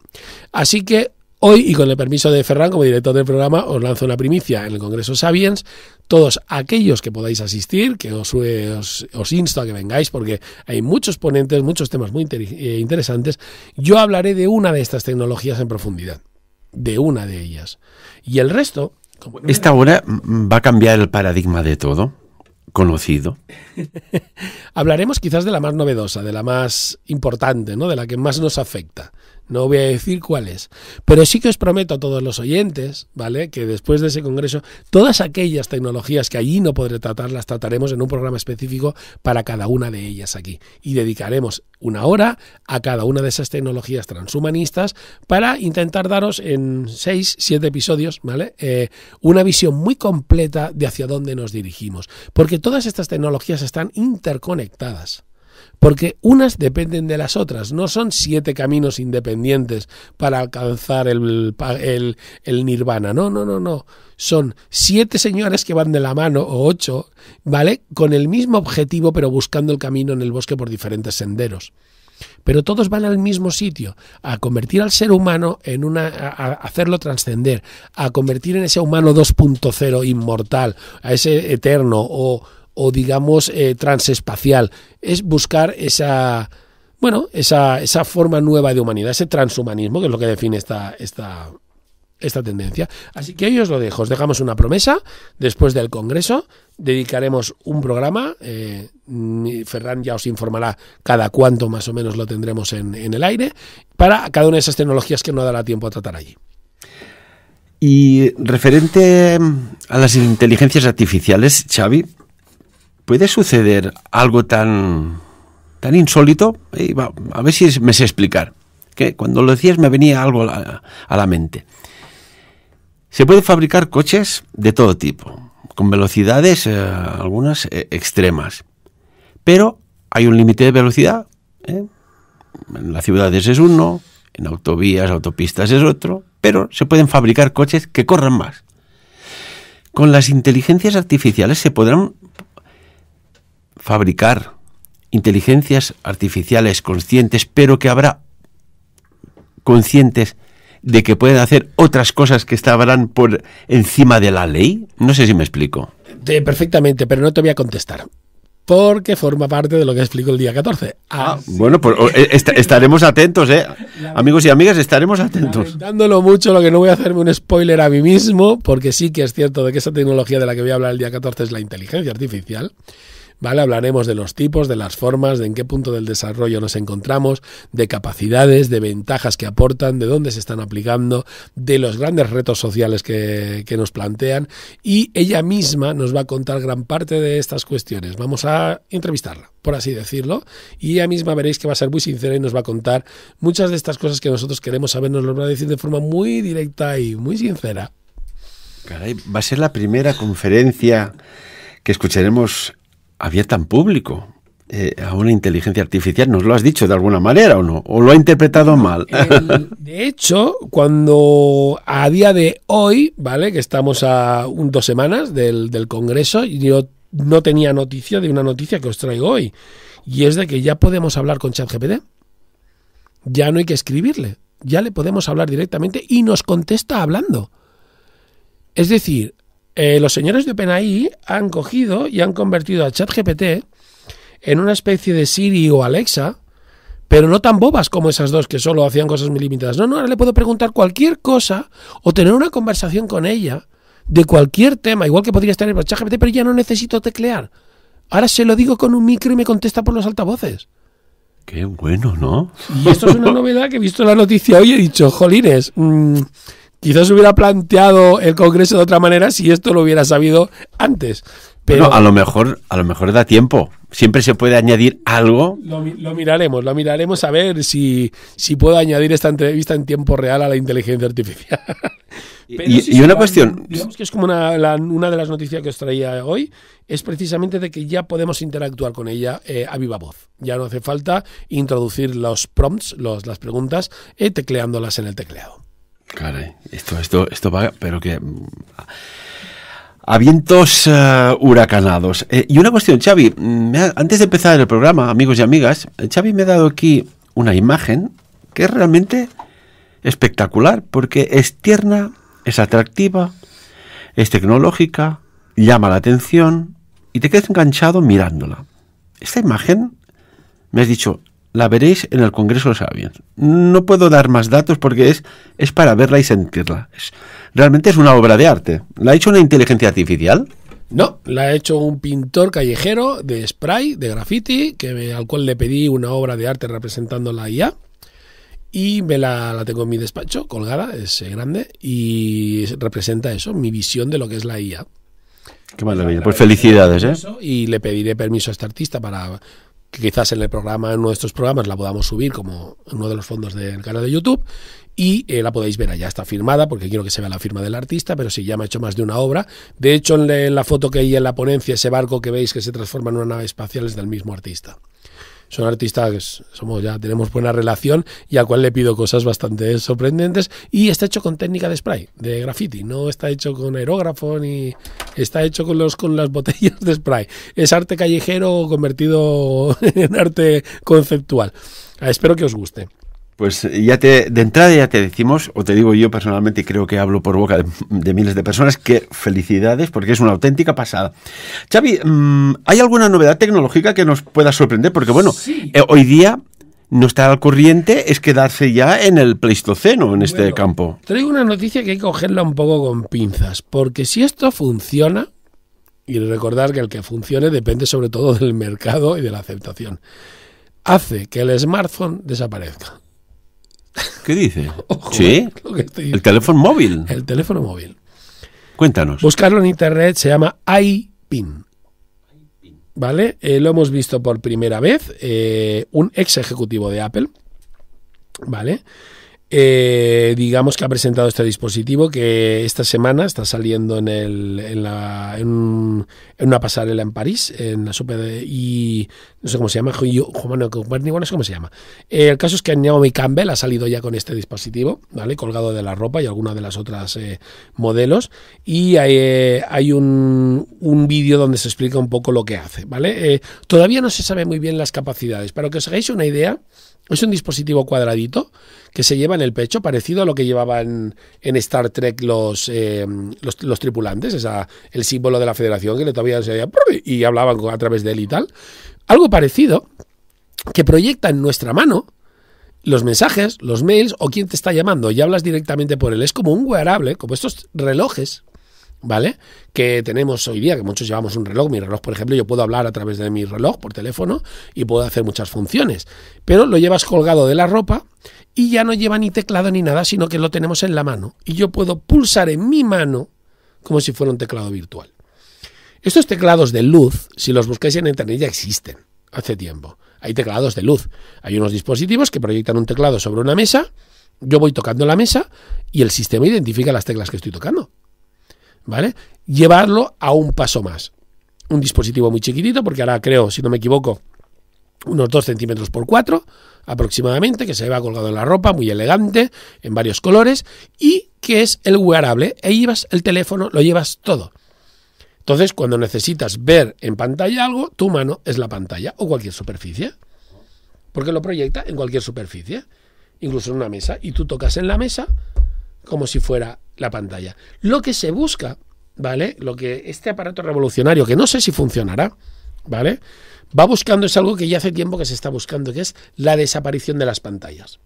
Así que hoy, y con el permiso de Ferran como director del programa, os lanzo una primicia en el Congreso Sabiens. Todos aquellos que podáis asistir, que os, os, insto a que vengáis, porque hay muchos ponentes, muchos temas muy eh, interesantes, yo hablaré de una de estas tecnologías en profundidad de una de ellas. Y el resto esta hora va a cambiar el paradigma de todo conocido. [laughs] Hablaremos quizás de la más novedosa, de la más importante, ¿no? De la que más nos afecta, no voy a decir cuáles, pero sí que os prometo a todos los oyentes, ¿vale? Que después de ese congreso, todas aquellas tecnologías que allí no podré tratar, las trataremos en un programa específico para cada una de ellas aquí. Y dedicaremos una hora a cada una de esas tecnologías transhumanistas para intentar daros en seis, siete episodios, ¿vale? Eh, una visión muy completa de hacia dónde nos dirigimos. Porque todas estas tecnologías están interconectadas porque unas dependen de las otras, no son siete caminos independientes para alcanzar el, el, nirvana, no, no, no, no, son siete señores que van de la mano, o ocho, ¿vale? Con el mismo objetivo, pero buscando el camino en el bosque por diferentes senderos. Pero todos van al mismo sitio, a convertir al ser humano en una. a hacerlo trascender, a convertir en ese humano 2.0 inmortal, a ese eterno o o digamos eh, transespacial. Es buscar esa, bueno, esa, esa, forma nueva de humanidad, ese transhumanismo, que es lo que define esta, esta, esta tendencia. Así que ahí os lo dejo. Os dejamos una promesa. Después del Congreso dedicaremos un programa. Eh, Ferran ya os informará cada cuánto más o menos lo tendremos en, en el aire para cada una de esas tecnologías que no dará tiempo a tratar allí. Y referente a las inteligencias artificiales, Xavi, puede suceder algo tan, tan insólito. a ver si me sé explicar. Que cuando lo decías me venía algo a la, mente. Se pueden fabricar coches de todo tipo, con velocidades eh, algunas eh, extremas. Pero hay un límite de velocidad. ¿eh? En las ciudades es uno, en autovías, autopistas es otro, pero se pueden fabricar coches que corran más. Con las inteligencias artificiales se podrán fabricar inteligencias artificiales conscientes, pero que habrá conscientes de que pueden hacer otras cosas que estarán por encima de la ley? No sé si me explico. perfectamente, pero no te voy a contestar. Porque forma parte de lo que explico el día 14. Ah, bueno, pues eh, eh, estaremos atentos, ¿eh? Amigos y amigas, estaremos atentos. Dándolo mucho, lo que no voy a hacerme un spoiler a mí mismo, porque sí que es cierto de que esa tecnología de la que voy a hablar el día 14 es la inteligencia artificial. ¿vale? Hablaremos de los tipos, de las formas, de en qué punto del desarrollo nos encontramos, de capacidades, de ventajas que aportan, de dónde se están aplicando, de los grandes retos sociales que, que nos plantean y ella misma nos va a contar gran parte de estas cuestiones. Vamos a entrevistarla, por así decirlo, y ella misma veréis que va a ser muy sincera y nos va a contar muchas de estas cosas que nosotros queremos saber, nos lo va a decir de forma muy directa y muy sincera. Caray, va a ser la primera conferencia que escucharemos había tan público eh, a una inteligencia artificial. ¿Nos lo has dicho de alguna manera o no? ¿O lo ha interpretado mal? de hecho, cuando a día de hoy, ¿vale? Que estamos a un, dos semanas del, del Congreso, yo no tenía noticia de una noticia que os traigo hoy. Y es de que ya podemos hablar con ChatGPT. Ya no hay que escribirle. Ya le podemos hablar directamente y nos contesta hablando. Es decir, eh, los señores de OpenAI han cogido y han convertido a ChatGPT en una especie de Siri o Alexa, pero no tan bobas como esas dos que solo hacían cosas muy limitadas. No, no, ahora le puedo preguntar cualquier cosa o tener una conversación con ella de cualquier tema, igual que podría estar en el ChatGPT, pero ya no necesito teclear. Ahora se lo digo con un micro y me contesta por los altavoces. Qué bueno, ¿no? Y esto es una [laughs] novedad que he visto en la noticia hoy y he dicho, jolines, mm, quizás hubiera planteado el Congreso de otra manera si esto lo hubiera sabido antes. Pero a lo mejor, a lo mejor da tiempo. Siempre se puede añadir algo. Lo, miraremos, lo miraremos a ver si, si puedo añadir esta entrevista en tiempo real a la inteligencia artificial. y, una cuestión. Digamos que es como una, una, de las noticias que os traía hoy, es precisamente de que ya podemos interactuar con ella eh, a viva voz. Ya no hace falta introducir los prompts, los, las preguntas, eh, tecleándolas en el tecleado. Caray, esto, esto, esto va, pero que mm, a vientos eh, huracanados. Eh, y una cuestión, Xavi, mm, antes de empezar el programa, amigos y amigas, eh, Xavi me ha dado aquí una imagen que es realmente espectacular, porque es tierna, es atractiva, es tecnológica, llama la atención y te quedas enganchado mirándola. Esta imagen, me has dicho, la veréis en el Congreso de Sabiens. No puedo dar más datos porque es, es para verla y sentirla. Es, realmente es una obra de arte. ¿La ha hecho una inteligencia artificial? No, la ha hecho un pintor callejero de spray, de graffiti, que al cual le pedí una obra de arte representando la IA. Y me la, tengo en mi despacho, colgada, es eh, grande, y representa eso, mi visión de lo que es la IA. Qué maravilla. Pues felicidades, ¿eh? Y le pediré permiso a este artista para que quizás en el programa, en nuestros programas, la podamos subir como uno de los fondos del canal de YouTube y eh, la podéis ver allá. Está firmada porque quiero que se vea la firma del artista, pero sí, ya me ha hecho más de una obra. De hecho, en la foto que hay en la ponencia, ese barco que veis que se transforma en una nave espacial es del mismo artista son artistas que somos ya tenemos buena relación y al cual le pido cosas bastante sorprendentes y está hecho con técnica de spray de graffiti no está hecho con aerógrafo ni está hecho con los con las botellas de spray es arte callejero convertido [laughs] en arte conceptual espero que os guste pues eh, ya te, de entrada ya te decimos, o te digo yo personalmente, y creo que hablo por boca de, miles de personas, que felicidades, porque es una auténtica pasada. Xavi, mm, ¿hay alguna novedad tecnológica que nos pueda sorprender? Porque bueno, eh, hoy día no estar al corriente es quedarse ya en el pleistoceno en este campo. Traigo una noticia que hay que cogerla un poco con pinzas, porque si esto funciona, y recordar que el que funcione depende sobre todo del mercado y de la aceptación, hace que el smartphone desaparezca. ¿Qué dice? [laughs] sí, eh, el teléfono móvil. El teléfono móvil. Cuéntanos. Buscarlo en internet se llama iPin. ¿Vale? Eh, lo hemos visto por primera vez. Eh, un ex ejecutivo de Apple. ¿Vale? Eh, digamos que ha presentado este dispositivo que esta semana está saliendo en, el, en, una pasarela en París, en la super de, y no sé cómo se llama, bueno, no cómo se llama. Eh, el caso es que Naomi Campbell ha salido ya con este dispositivo, ¿vale? Colgado de la ropa y alguna de las otras eh, modelos. Y hay, un, un vídeo donde se explica un poco lo que hace, ¿vale? todavía no se sabe muy bien las capacidades. Para que os hagáis una idea, es un dispositivo cuadradito que se lleva en el pecho, parecido a lo que llevaban en Star Trek los, eh, los, tripulantes, esa, el símbolo de la federación que le todavía se veía y hablaban a través de él y tal. Algo parecido que proyecta en nuestra mano los mensajes, los mails o quién te está llamando y hablas directamente por él. Es como un wearable, como estos relojes ¿vale? Que tenemos hoy día, que muchos llevamos un reloj, mi reloj, por ejemplo, yo puedo hablar a través de mi reloj por teléfono y puedo hacer muchas funciones, pero lo llevas colgado de la ropa y ya no lleva ni teclado ni nada, sino que lo tenemos en la mano y yo puedo pulsar en mi mano como si fuera un teclado virtual. Estos teclados de luz, si los buscáis en internet, ya existen hace tiempo. Hay teclados de luz. Hay unos dispositivos que proyectan un teclado sobre una mesa, yo voy tocando la mesa y el sistema identifica las teclas que estoy tocando. ¿Vale? Llevarlo a un paso más. Un dispositivo muy chiquitito, porque ahora creo, si no me equivoco, unos 2 centímetros por 4, aproximadamente, que se va colgado en la ropa, muy elegante, en varios colores, y que es el wearable. E llevas el teléfono, lo llevas todo. Entonces, cuando necesitas ver en pantalla algo, tu mano es la pantalla o cualquier superficie. Porque lo proyecta en cualquier superficie, incluso en una mesa, y tú tocas en la mesa como si fuera la pantalla. Lo que se busca, ¿vale? Lo que este aparato revolucionario, que no sé si funcionará, ¿vale? va buscando es algo que ya hace tiempo que se está buscando, que es la desaparición de las pantallas.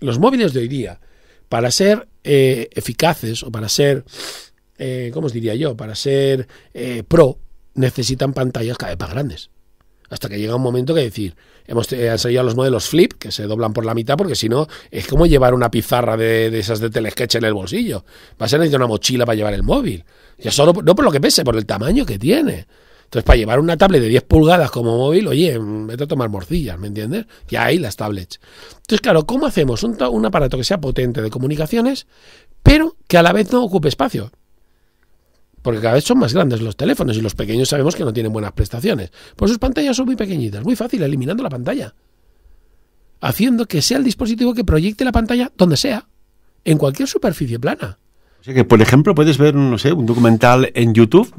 Los móviles de hoy día, para ser eh, eficaces o para ser, eh, ¿cómo os diría yo? Para ser eh, pro, necesitan pantallas cada vez más grandes. Hasta que llega un momento que decir, hemos enseñado los modelos flip, que se doblan por la mitad, porque si no, es como llevar una pizarra de, esas de telesketch en el bolsillo. Va a ser necesitar una mochila para llevar el móvil. Ya solo, no por lo que pese, por el tamaño que tiene. Entonces, para llevar una tablet de 10 pulgadas como móvil, oye, me a tomar morcillas, ¿me entiendes? Ya hay las tablets. Entonces, claro, ¿cómo hacemos un, un aparato que sea potente de comunicaciones, pero que a la vez no ocupe espacio? porque cada vez son más grandes los teléfonos y los pequeños sabemos que no tienen buenas prestaciones. Pues sus pantallas son muy pequeñitas, muy fácil, eliminando la pantalla. Haciendo que sea el dispositivo que proyecte la pantalla donde sea, en cualquier superficie plana que, por ejemplo, puedes ver, no sé, un documental en YouTube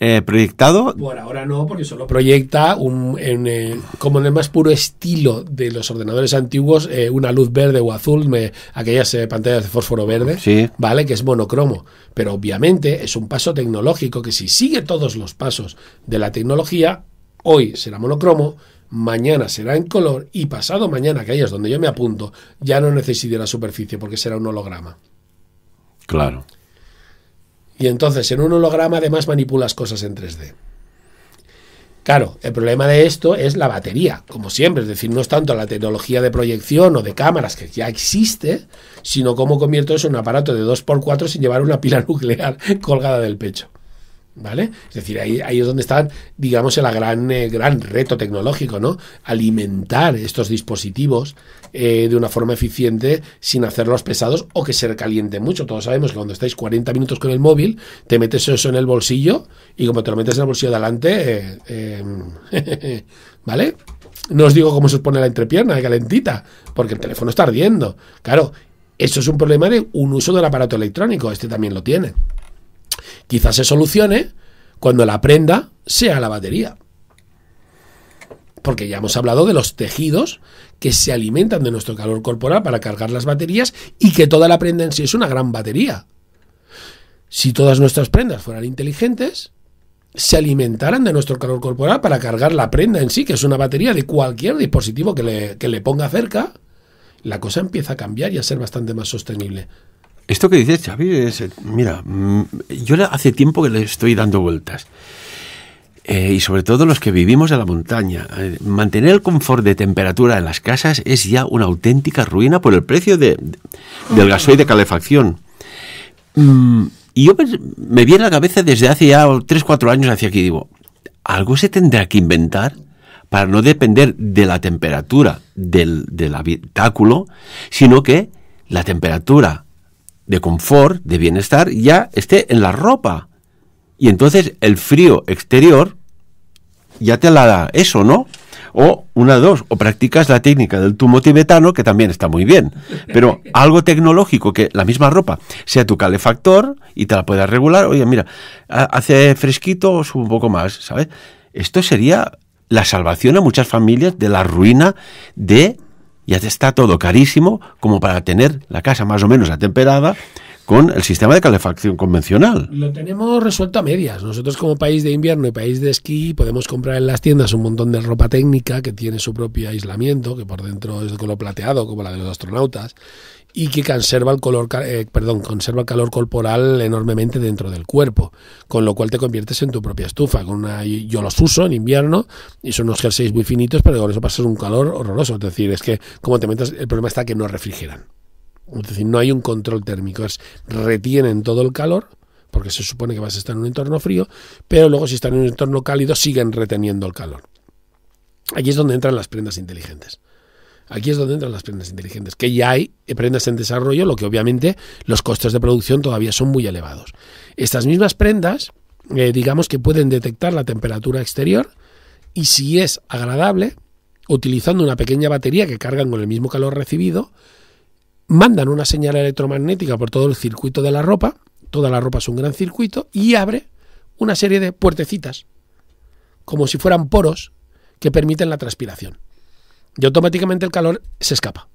eh, proyectado. Por ahora no, porque solo proyecta un, eh, como en el más puro estilo de los ordenadores antiguos, eh, una luz verde o azul, aquellas pantallas de fósforo verde, ¿vale? Que es monocromo. Pero obviamente es un paso tecnológico que si sigue todos los pasos de la tecnología, hoy será monocromo, mañana será en color y pasado mañana, que ahí es donde yo me apunto, ya no la superficie porque será un holograma. Claro. Y entonces en un holograma además manipulas cosas en 3D. Claro, el problema de esto es la batería, como siempre, es decir, no es tanto la tecnología de proyección o de cámaras que ya existe, sino cómo convierto eso en un aparato de 2x4 sin llevar una pila [laughs] nuclear colgada del pecho. ¿Vale? Es decir, ahí, es donde está, digamos, el gran, eh, gran reto tecnológico, ¿no? Alimentar estos dispositivos eh, de una forma eficiente sin hacerlos pesados o que se recaliente mucho. Todos sabemos que cuando estáis 40 minutos con el móvil, te metes eso en el bolsillo y como te lo metes en el bolsillo de adelante, eh, [laughs] ¿vale? No os digo cómo se os pone la entrepierna, calentita, porque el teléfono está ardiendo. Claro, eso es un problema de un uso del aparato electrónico, este también lo tiene. Quizás se solucione cuando la prenda sea la batería. Porque ya hemos hablado de los tejidos que se alimentan de nuestro calor corporal para cargar las baterías y que toda la prenda en sí es una gran batería. Si todas nuestras prendas fueran inteligentes, se alimentaran de nuestro calor corporal para cargar la prenda en sí, que es una batería de cualquier dispositivo que le, que le ponga cerca, la cosa empieza a cambiar y a ser bastante más sostenible. Esto que dices, Xavi, es, mira, mm, yo hace tiempo que le estoy dando vueltas. Eh, y sobre todo los que vivimos en la montaña. Eh, mantener el confort de temperatura en las casas es ya una auténtica ruina por el precio del gasoil de calefacción. Mm, y yo me viene a la cabeza desde hace ya 3, 4 años hacia aquí, digo, algo se tendrá que inventar para no depender de la temperatura del, del habitáculo, sino que la temperatura de confort, de bienestar, ya esté en la ropa. Y entonces el frío exterior ya te la da eso, ¿no? O una dos, o practicas la técnica del tumo tibetano, que también está muy bien, pero algo tecnológico, que la misma ropa sea tu calefactor y te la puedas regular, oye, mira, hace fresquito, sube un poco más, ¿sabes? Esto sería la salvación a muchas familias de la ruina de y está todo carísimo como para tener la casa más o menos atemperada con el sistema de calefacción convencional. Lo tenemos resuelto a medias. Nosotros como país de invierno y país de esquí podemos comprar en las tiendas un montón de ropa técnica que tiene su propio aislamiento, que por dentro es de color plateado como la de los astronautas, y que conserva el, color, eh, perdón, conserva el calor corporal enormemente dentro del cuerpo, con lo cual te conviertes en tu propia estufa. Con yo los uso en invierno y son unos jerseys muy finitos, pero con eso pasa un calor horroroso. Es decir, es que como te metas, el problema está que no refrigeran. Es decir, no hay un control térmico, es retienen todo el calor porque se supone que vas a estar en un entorno frío, pero luego si están en un entorno cálido siguen reteniendo el calor. Allí es donde entran las prendas inteligentes. Aquí es donde entran las prendas inteligentes, que ya hay prendas en desarrollo, lo que obviamente los costes de producción todavía son muy elevados. Estas mismas prendas, eh, digamos que pueden detectar la temperatura exterior y si es agradable, utilizando una pequeña batería que cargan con el mismo calor recibido, mandan una señal electromagnética por todo el circuito de la ropa, toda la ropa es un gran circuito, y abre una serie de puertecitas, como si fueran poros que permiten la transpiración y automáticamente el calor se escapa.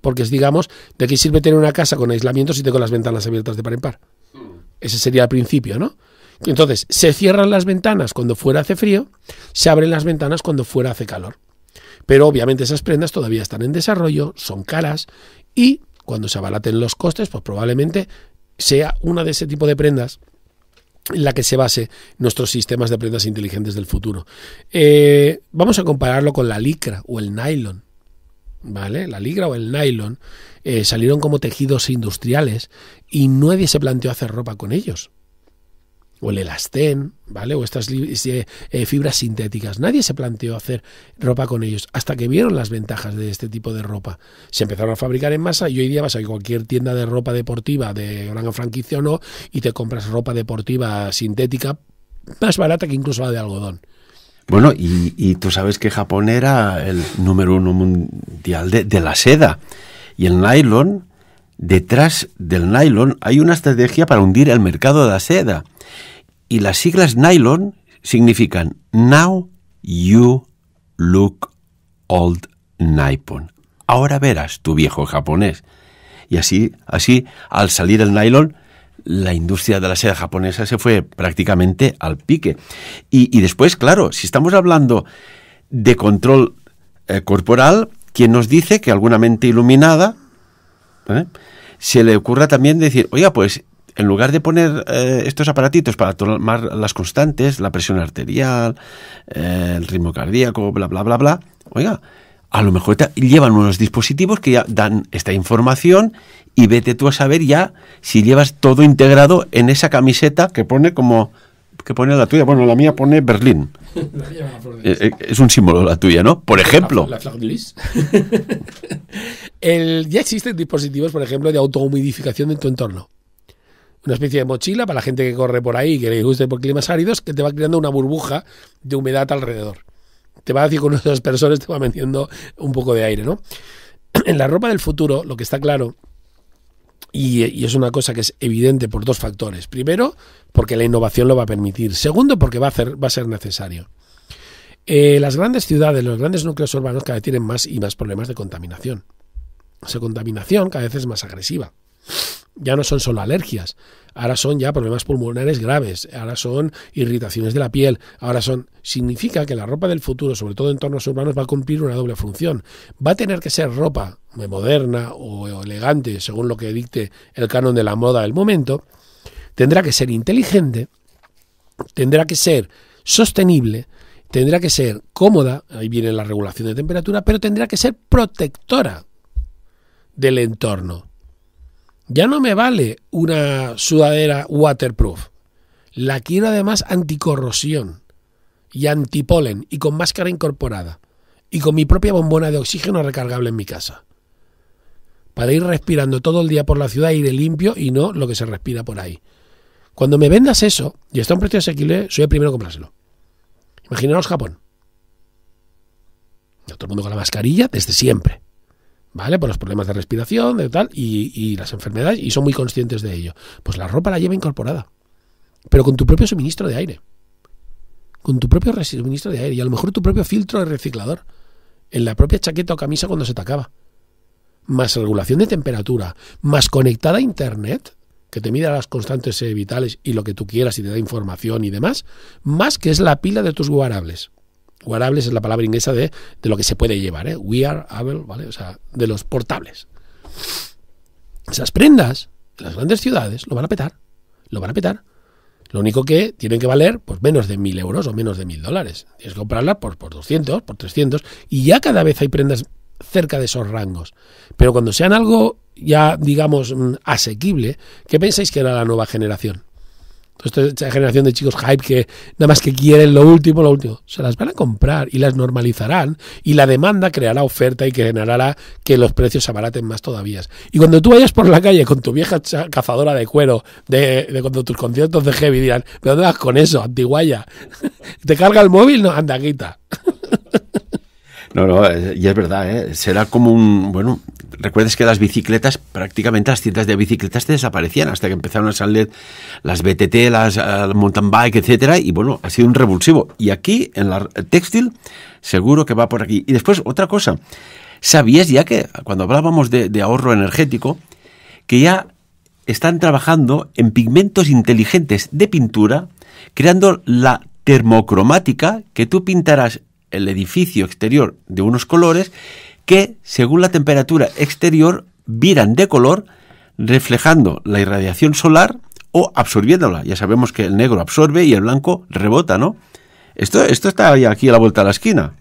Porque digamos, ¿de qué sirve tener una casa con aislamiento si tengo las ventanas abiertas de par en par? Mm. Ese sería el principio, ¿no? Entonces, se cierran las ventanas cuando fuera hace frío, se abren las ventanas cuando fuera hace calor. Pero obviamente esas prendas todavía están en desarrollo, son caras y cuando se abalaten los costes, pues probablemente sea una de ese tipo de prendas en la que se base nuestros sistemas de prendas inteligentes del futuro. Eh, vamos a compararlo con la licra o el nylon. ¿Vale? La licra o el nylon eh, salieron como tejidos industriales y nadie se planteó hacer ropa con ellos o el elastén, ¿vale? O estas eh, fibras sintéticas. Nadie se planteó hacer ropa con ellos hasta que vieron las ventajas de este tipo de ropa. Se empezaron a fabricar en masa y hoy día vas a cualquier tienda de ropa deportiva, de gran franquicia o no, y te compras ropa deportiva sintética más barata que incluso la de algodón. Bueno, y, tú sabes que Japón era el número uno mundial de la seda. Y el nylon, detrás del nylon hay una estrategia para hundir el mercado de la seda y las siglas nylon significan Now You Look Old naipon. Ahora verás tu viejo japonés. Y así, así, al salir el nylon, la industria de la seda japonesa se fue prácticamente al pique. Y, después, claro, si estamos hablando de control eh, corporal, quien nos dice que alguna mente iluminada eh, se le ocurra también decir, oiga, pues en lugar de poner estos aparatitos para tomar las constantes, la presión arterial, el ritmo cardíaco, bla, bla, bla, bla, oiga, a lo mejor llevan unos dispositivos que ya dan esta información y vete tú a saber ya si llevas todo integrado en esa camiseta que pone como que pone la tuya. Bueno, la mía pone Berlín. es un símbolo la tuya, ¿no? Por ejemplo. ya existen dispositivos, por ejemplo, de autohumidificación en tu entorno una especie de mochila para la gente que corre por ahí y que le guste por climas áridos, que te va creando una burbuja de humedad alrededor. Te va a decir con esas personas te va metiendo un poco de aire, ¿no? [clears throat] En la ropa del futuro, lo que está claro, y, es una cosa que es evidente por dos factores. Primero, porque la innovación lo va a permitir. Segundo, porque va a, va a ser necesario. Eh, las grandes ciudades, los grandes núcleos urbanos cada vez tienen más y más problemas de contaminación. Esa contaminación cada vez es más agresiva ya no son solo alergias, ahora son ya problemas pulmonares graves, ahora son irritaciones de la piel, ahora son... Significa que la ropa del futuro, sobre todo en entornos urbanos, va a cumplir una doble función. Va a tener que ser ropa moderna o elegante, según lo que dicte el canon de la moda del momento, tendrá que ser inteligente, tendrá que ser sostenible, tendrá que ser cómoda, ahí viene la regulación de temperatura, pero tendrá que ser protectora del entorno. Ya no me vale una sudadera waterproof. La quiero además anticorrosión y antipolen y con máscara incorporada y con mi propia bombona de oxígeno recargable en mi casa. Para ir respirando todo el día por la ciudad, de limpio y no lo que se respira por ahí. Cuando me vendas eso y está a un precio asequible, soy el primero a comprárselo. Imaginaos Japón. Todo el mundo con la mascarilla desde siempre. ¿vale? Por los problemas de respiración, de tal, y, y, las enfermedades, y son muy conscientes de ello. Pues la ropa la lleva incorporada, pero con tu propio suministro de aire, con tu propio suministro de aire, y a lo mejor tu propio filtro de reciclador, en la propia chaqueta o camisa cuando se te acaba. Más regulación de temperatura, más conectada a internet, que te mida las constantes eh, vitales y lo que tú quieras y te da información y demás, más que es la pila de tus guarables. Wearables es la palabra inglesa de, lo que se puede llevar, ¿eh? We are able, ¿vale? O sea, de los portables. Esas prendas, las grandes ciudades, lo van a petar. Lo van a petar. Lo único que tienen que valer pues menos de mil euros o menos de mil dólares. Tienes que comprarlas por, por 200, por 300 y ya cada vez hay prendas cerca de esos rangos. Pero cuando sean algo ya, digamos, mm, asequible, ¿qué pensáis que era la nueva generación? esta generación de chicos hype que nada más que quieren lo último, lo último, se las van a comprar y las normalizarán y la demanda creará oferta y generará que los precios se abaraten más todavía. Y cuando tú vayas por la calle con tu vieja cazadora de cuero, de, de cuando tus conciertos de heavy dirán, ¿pero dónde vas con eso, antiguaya? [laughs] ¿Te carga el móvil? No, anda, quita. [laughs] No, no, eh, y es verdad, ¿eh? será como un. Bueno, recuerdas que las bicicletas, prácticamente las tiendas de bicicletas desaparecían hasta que empezaron a salir las BTT, eh, las mountain bike, etcétera, y bueno, ha sido un revulsivo. Y aquí, en la textil, seguro que va por aquí. Y después, otra cosa, ¿sabías ya que cuando hablábamos de, de ahorro energético, que ya están trabajando en pigmentos inteligentes de pintura, creando la termocromática que tú pintarás el edificio exterior de unos colores que, según la temperatura exterior, viran de color reflejando la irradiación solar o absorbiéndola. Ya sabemos que el negro absorbe y el blanco rebota, ¿no? Esto, esto está aquí a la vuelta de la esquina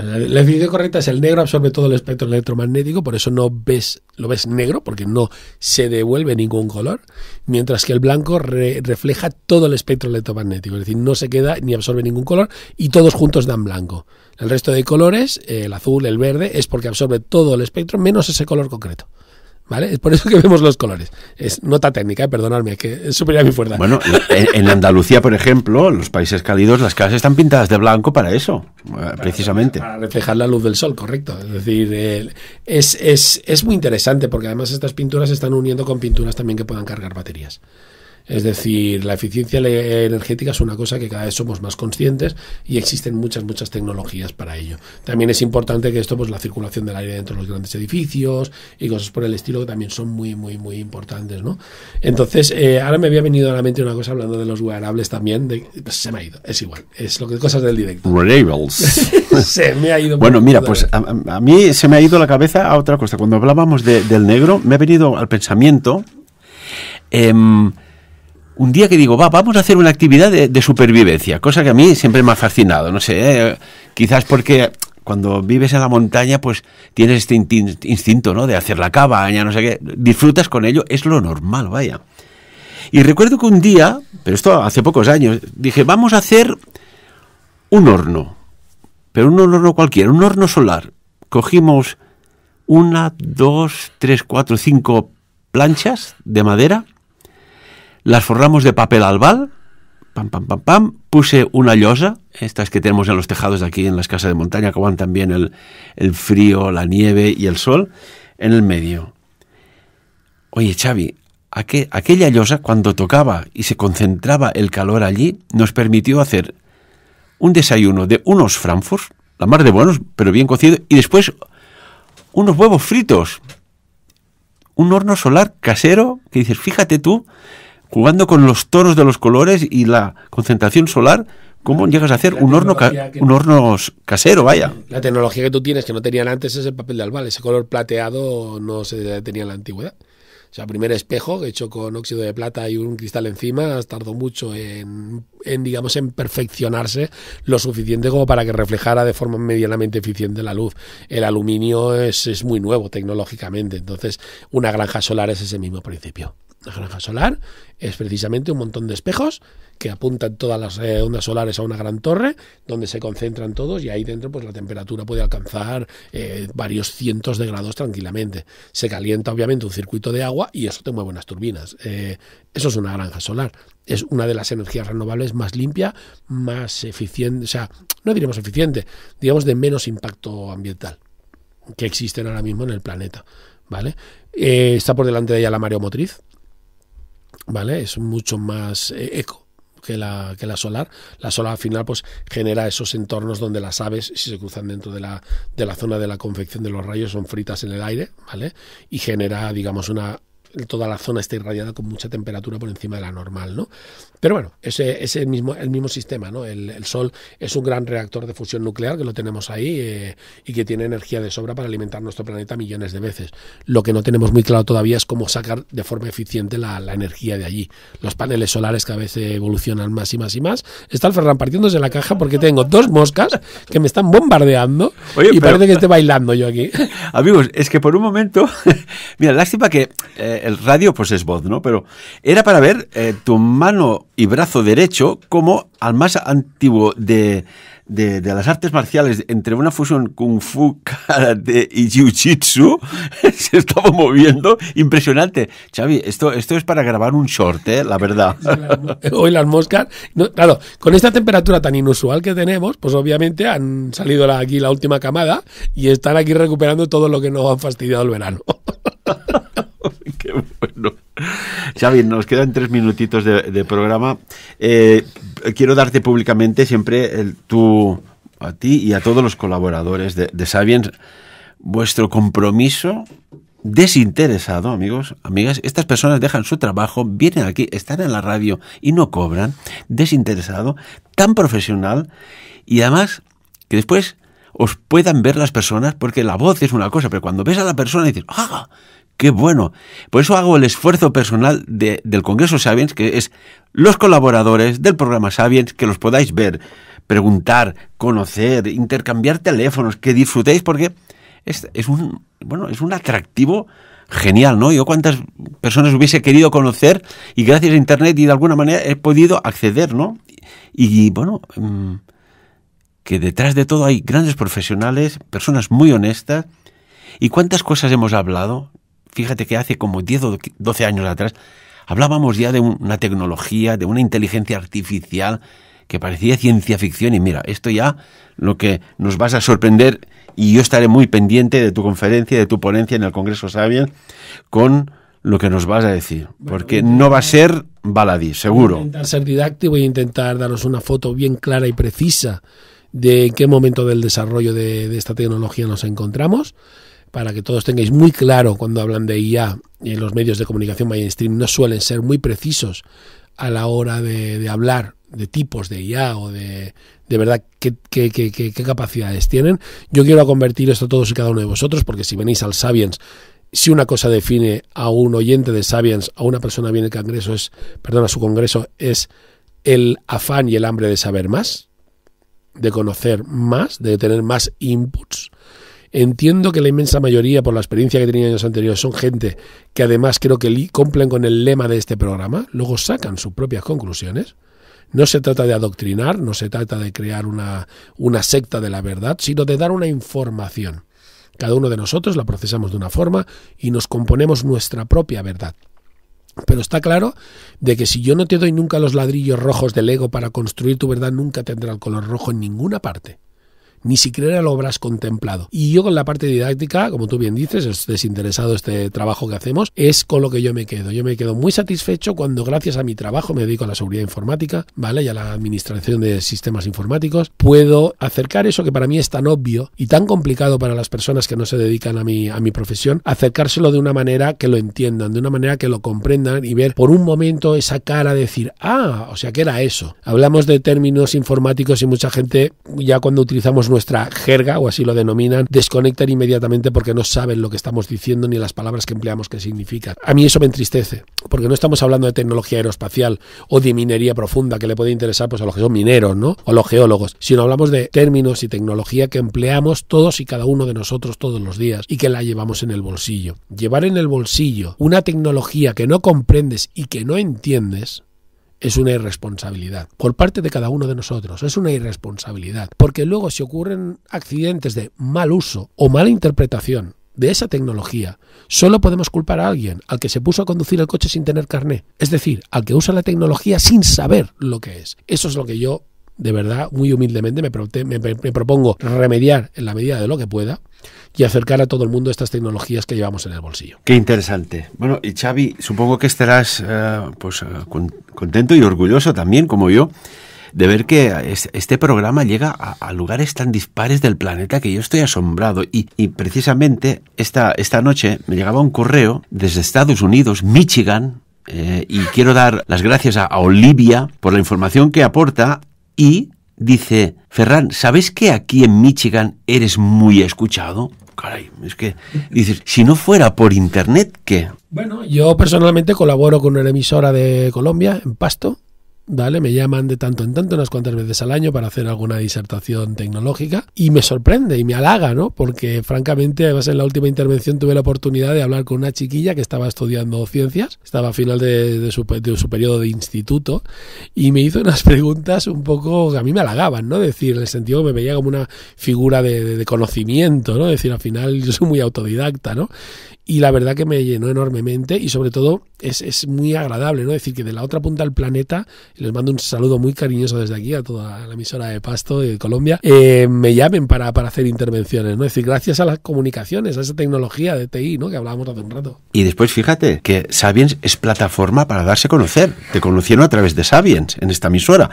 la, definición correcta es el negro absorbe todo el espectro electromagnético, por eso no ves, lo ves negro, porque no se devuelve ningún color, mientras que el blanco refleja todo el espectro electromagnético, es decir, no se queda ni absorbe ningún color y todos juntos dan blanco. El resto de colores, eh, el azul, el verde, es porque absorbe todo el espectro menos ese color concreto. Es por eso que [laughs] vemos los colores. Es nota técnica, ¿eh? perdonadme, que es superior a mi fuerza. Bueno, [laughs] en Andalucía, por ejemplo, en los países cálidos, las casas están pintadas de blanco para eso, eh, precisamente. Para reflejar la luz del sol, correcto. Es decir, es, es, es muy interesante porque además estas pinturas se están uniendo con pinturas también que puedan cargar baterías. Es decir, la eficiencia energética es una cosa que cada vez somos más conscientes y existen muchas, muchas tecnologías para ello. También es importante que esto, pues la circulación del aire dentro de los grandes edificios y cosas por el estilo que también son muy, muy, muy importantes, ¿no? Entonces, eh, ahora me había venido a la mente una cosa hablando de los wearables también, pues, se me ha ido, es igual, es lo que cosas del directo. Wearables. [laughs] se me ha ido. [laughs] Bueno, mira, pues a, mí se me ha ido la cabeza a otra cosa. Cuando hablábamos del negro, me ha venido al pensamiento... Em, un día que digo, va, vamos a hacer una actividad de, supervivencia, cosa que a mí siempre me ha fascinado, no sé, eh, quizás porque cuando vives en la montaña, pues tienes este instinto, ¿no? De hacer la cabaña, no sé qué, disfrutas con ello, es lo normal, vaya. Y recuerdo que un día, pero esto hace pocos años, dije, vamos a hacer un horno, pero un horno cualquiera, un horno solar. Cogimos una, dos, tres, cuatro, cinco planchas de madera las forramos de papel albal, pam, pam, pam, pam, puse una llosa, estas que tenemos en los tejados de aquí, en las casas de montaña, que van también el, el frío, la nieve y el sol, en el medio. Oye, Xavi, aquella llosa, cuando tocaba y se concentraba el calor allí, nos permitió hacer un desayuno de unos frankfurts, la más de buenos, pero bien cocidos... y después unos huevos fritos. Un horno solar casero, que dices, fíjate tú, jugando con los toros de los colores y la concentración solar, ¿cómo llegas a hacer un horno, un horno casero, vaya? La tecnología que tú tienes, que no tenían antes, es el papel de albal. Ese color plateado no se tenía en la antigüedad. O sea, primer espejo hecho con óxido de plata y un cristal encima, tardó mucho en, en, digamos, en perfeccionarse lo suficiente como para que reflejara de forma medianamente eficiente la luz. El aluminio es muy nuevo tecnológicamente, entonces una granja solar es ese mismo principio. La granja solar es precisamente un montón de espejos que apuntan todas las eh, ondas solares a una gran torre donde se concentran todos y ahí dentro pues la temperatura puede alcanzar eh, varios cientos de grados tranquilamente. Se calienta obviamente un circuito de agua y eso te mueve unas turbinas. Eh, eso es una granja solar. Es una de las energías renovables más limpia, más eficiente, o sea, no diríamos eficiente, digamos de menos impacto ambiental que existen ahora mismo en el planeta. ¿Vale? está por delante de ella la mareomotriz, ¿vale? Es mucho más eh, eco que la, que la solar. La solar al final pues genera esos entornos donde las aves, si se cruzan dentro de la, de la zona de la confección de los rayos, son fritas en el aire, ¿vale? Y genera, digamos, una toda la zona está irradiada con mucha temperatura por encima de la normal, ¿no? Pero bueno, ese es el mismo, el mismo sistema, ¿no? El, Sol es un gran reactor de fusión nuclear que lo tenemos ahí eh, y que tiene energía de sobra para alimentar nuestro planeta millones de veces. Lo que no tenemos muy claro todavía es cómo sacar de forma eficiente la, energía de allí. Los paneles solares cada vez evolucionan más y más y más. Está el Ferran partiéndose la caja porque tengo dos moscas que me están bombardeando y parece que esté bailando yo aquí. [laughs] Amigos, es que por un momento, [laughs] mira, lástima que eh, el radio pues es voz, ¿no? Pero era para ver eh, tu mano y brazo derecho como al más antiguo de, las artes marciales, entre una fusión kung fu, [laughs] karate y jiu-jitsu, [laughs] se estaba moviendo. Impresionante. Xavi, esto, esto es para grabar un short, ¿eh? la verdad. [laughs] Eh, hoy las moscas. claro, con esta temperatura tan inusual que tenemos, pues obviamente han salido aquí la última camada y están aquí recuperando todo lo que nos han fastidiado el verano. [laughs] bueno, Xavi, nos quedan tres minutitos de, programa. Eh, quiero darte públicamente siempre el, a ti y a todos los colaboradores de, de vuestro compromiso desinteresado, amigos, amigas. Estas personas dejan su trabajo, vienen aquí, están en la radio y no cobran. Desinteresado, tan profesional y además que después os puedan ver las personas, porque la voz es una cosa, pero cuando ves a la persona dices, ¡ah! qué bueno. Por eso hago el esfuerzo personal del Congreso Sabiens, que es los colaboradores del programa Sabiens, que los podáis ver, preguntar, conocer, intercambiar teléfonos, que disfrutéis, porque es, un, bueno, es un atractivo genial, ¿no? Yo cuántas personas hubiese querido conocer y gracias a Internet y de alguna manera he podido acceder, ¿no? y bueno, mm, que detrás de todo hay grandes profesionales, personas muy honestas. ¿Y cuántas cosas hemos hablado? fíjate que hace como 10 o 12 años atrás hablábamos ya de una tecnología, de una inteligencia artificial que parecía ciencia ficción y mira, esto ya lo que nos vas a sorprender y yo estaré muy pendiente de tu conferencia, de tu ponencia en el Congreso Sabien con lo que nos vas a decir, porque no va a ser baladí, seguro. Voy a intentar ser didáctico, voy e a intentar daros una foto bien clara y precisa de en qué momento del desarrollo de esta tecnología nos encontramos para que todos tengáis muy claro cuando hablan de IA, en los medios de comunicación mainstream no suelen ser muy precisos a la hora de, hablar de tipos de IA o de, verdad qué, qué, capacidades tienen. Yo quiero convertir esto a todos y cada uno de vosotros, porque si venís al Sabiens, si una cosa define a un oyente de Sabiens, a una persona viene al congreso es, perdón, a su congreso es el afán y el hambre de saber más, de conocer más, de tener más inputs Entiendo que la inmensa mayoría, por la experiencia que tenía años anteriores, son gente que además creo que cumplen con el lema de este programa, luego sacan sus propias conclusiones. No se trata de adoctrinar, no se trata de crear una, una secta de la verdad, sino de dar una información. Cada uno de nosotros la procesamos de una forma y nos componemos nuestra propia verdad. Pero está claro de que si yo no te doy nunca los ladrillos rojos del ego para construir tu verdad, nunca tendrá el color rojo en ninguna parte ni siquiera lo habrás contemplado. Y yo con la parte didáctica, como tú bien dices, es desinteresado este trabajo que hacemos, es con lo que yo me quedo. Yo me quedo muy satisfecho cuando gracias a mi trabajo me dedico a la seguridad informática, ¿vale? Y a la administración de sistemas informáticos, puedo acercar eso que para mí es tan obvio y tan complicado para las personas que no se dedican a mi, a mi profesión, acercárselo de una manera que lo entiendan, de una manera que lo comprendan y ver por un momento esa cara de decir, ah, o sea que era eso. Hablamos de términos informáticos y mucha gente ya cuando utilizamos nuestra jerga, o así lo denominan, desconectan inmediatamente porque no saben lo que estamos diciendo ni las palabras que empleamos que significan. A mí eso me entristece, porque no estamos hablando de tecnología aeroespacial o de minería profunda que le puede interesar pues, a los que son mineros ¿no? o a los geólogos, sino hablamos de términos y tecnología que empleamos todos y cada uno de nosotros todos los días y que la llevamos en el bolsillo. Llevar en el bolsillo una tecnología que no comprendes y que no entiendes es una irresponsabilidad. Por parte de cada uno de nosotros es una irresponsabilidad. Porque luego si ocurren accidentes de mal uso o mala interpretación de esa tecnología, solo podemos culpar a alguien, al que se puso a conducir el coche sin tener carné, es decir, al que usa la tecnología sin saber lo que es. Eso es lo que yo de verdad, muy humildemente, me, propongo remediar en la medida de lo que pueda y acercar a todo el mundo estas tecnologías que llevamos en el bolsillo. Qué interesante. Bueno, y Xavi, supongo que estarás eh, pues, eh, contento y orgulloso también, como yo, de ver que este programa llega a, lugares tan dispares del planeta que yo estoy asombrado. Y, precisamente esta, esta noche me llegaba un correo desde Estados Unidos, Michigan. Eh, y quiero dar las gracias a Olivia por la información que aporta y dice, Ferran, ¿sabes que aquí en Michigan eres muy escuchado? Caray, es que dices, si no fuera por internet, ¿qué? Bueno, yo personalmente colaboro con una emisora de Colombia, en Pasto, ¿vale? Me llaman de tanto en tanto, unas cuantas veces al año, para hacer alguna disertación tecnológica y me sorprende y me halaga, ¿no? Porque francamente, además en la última intervención tuve la oportunidad de hablar con una chiquilla que estaba estudiando ciencias, estaba a final de, su, periodo de instituto y me hizo unas [laughs] preguntas un poco que a mí me halagaban, ¿no? Decir, en el sentido me veía como una figura de, conocimiento, ¿no? Decir, al final yo soy muy autodidacta, ¿no? y la verdad que me llenó enormemente y sobre todo es, muy agradable, ¿no? decir, que de la otra punta del planeta, les mando un saludo muy cariñoso desde aquí a toda la emisora de Pasto de Colombia, eh, me llamen para, para hacer intervenciones, ¿no? Es decir, gracias a las comunicaciones, a esa tecnología de TI, ¿no? Que hablábamos hace un rato. Y después fíjate que Sabiens es plataforma para darse a conocer. Te conocieron a través de Sabiens en esta emisora.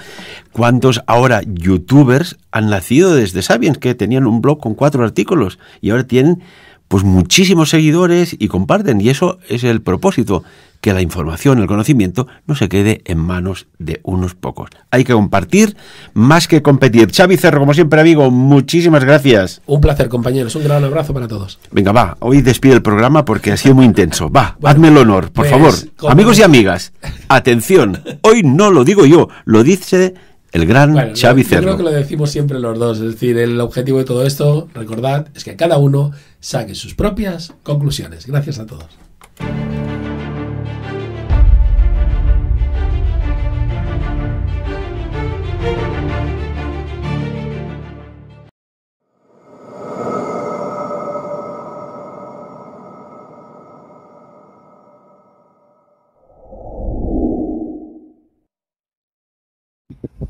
¿Cuántos ahora youtubers han nacido desde Sabiens que tenían un blog con cuatro artículos y ahora tienen pues muchísimos seguidores y comparten. Y eso es el propósito, que la información, el conocimiento, no se quede en manos de unos pocos. Hay que compartir más que competir. Xavi Cerro, como siempre, amigo, muchísimas gracias. Un placer, compañeros. Un gran abrazo para todos. Venga, va. Hoy despide el programa porque ha sido muy intenso. Va, hazme el honor, por pues, favor. Amigos y amigas, atención. Hoy no lo digo yo, lo dice el gran Xavi Cerro. Yo creo que lo decimos siempre los dos, es decir, el objetivo de todo esto, recordad, es que cada uno saque sus propias conclusiones. Gracias a todos.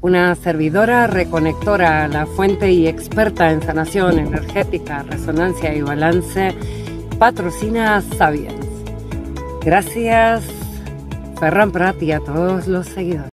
una servidora reconectora, la fuente y experta en sanación energética, resonancia y balance, patrocina Sabiens. Gracias, Ferran y a todos los seguidores.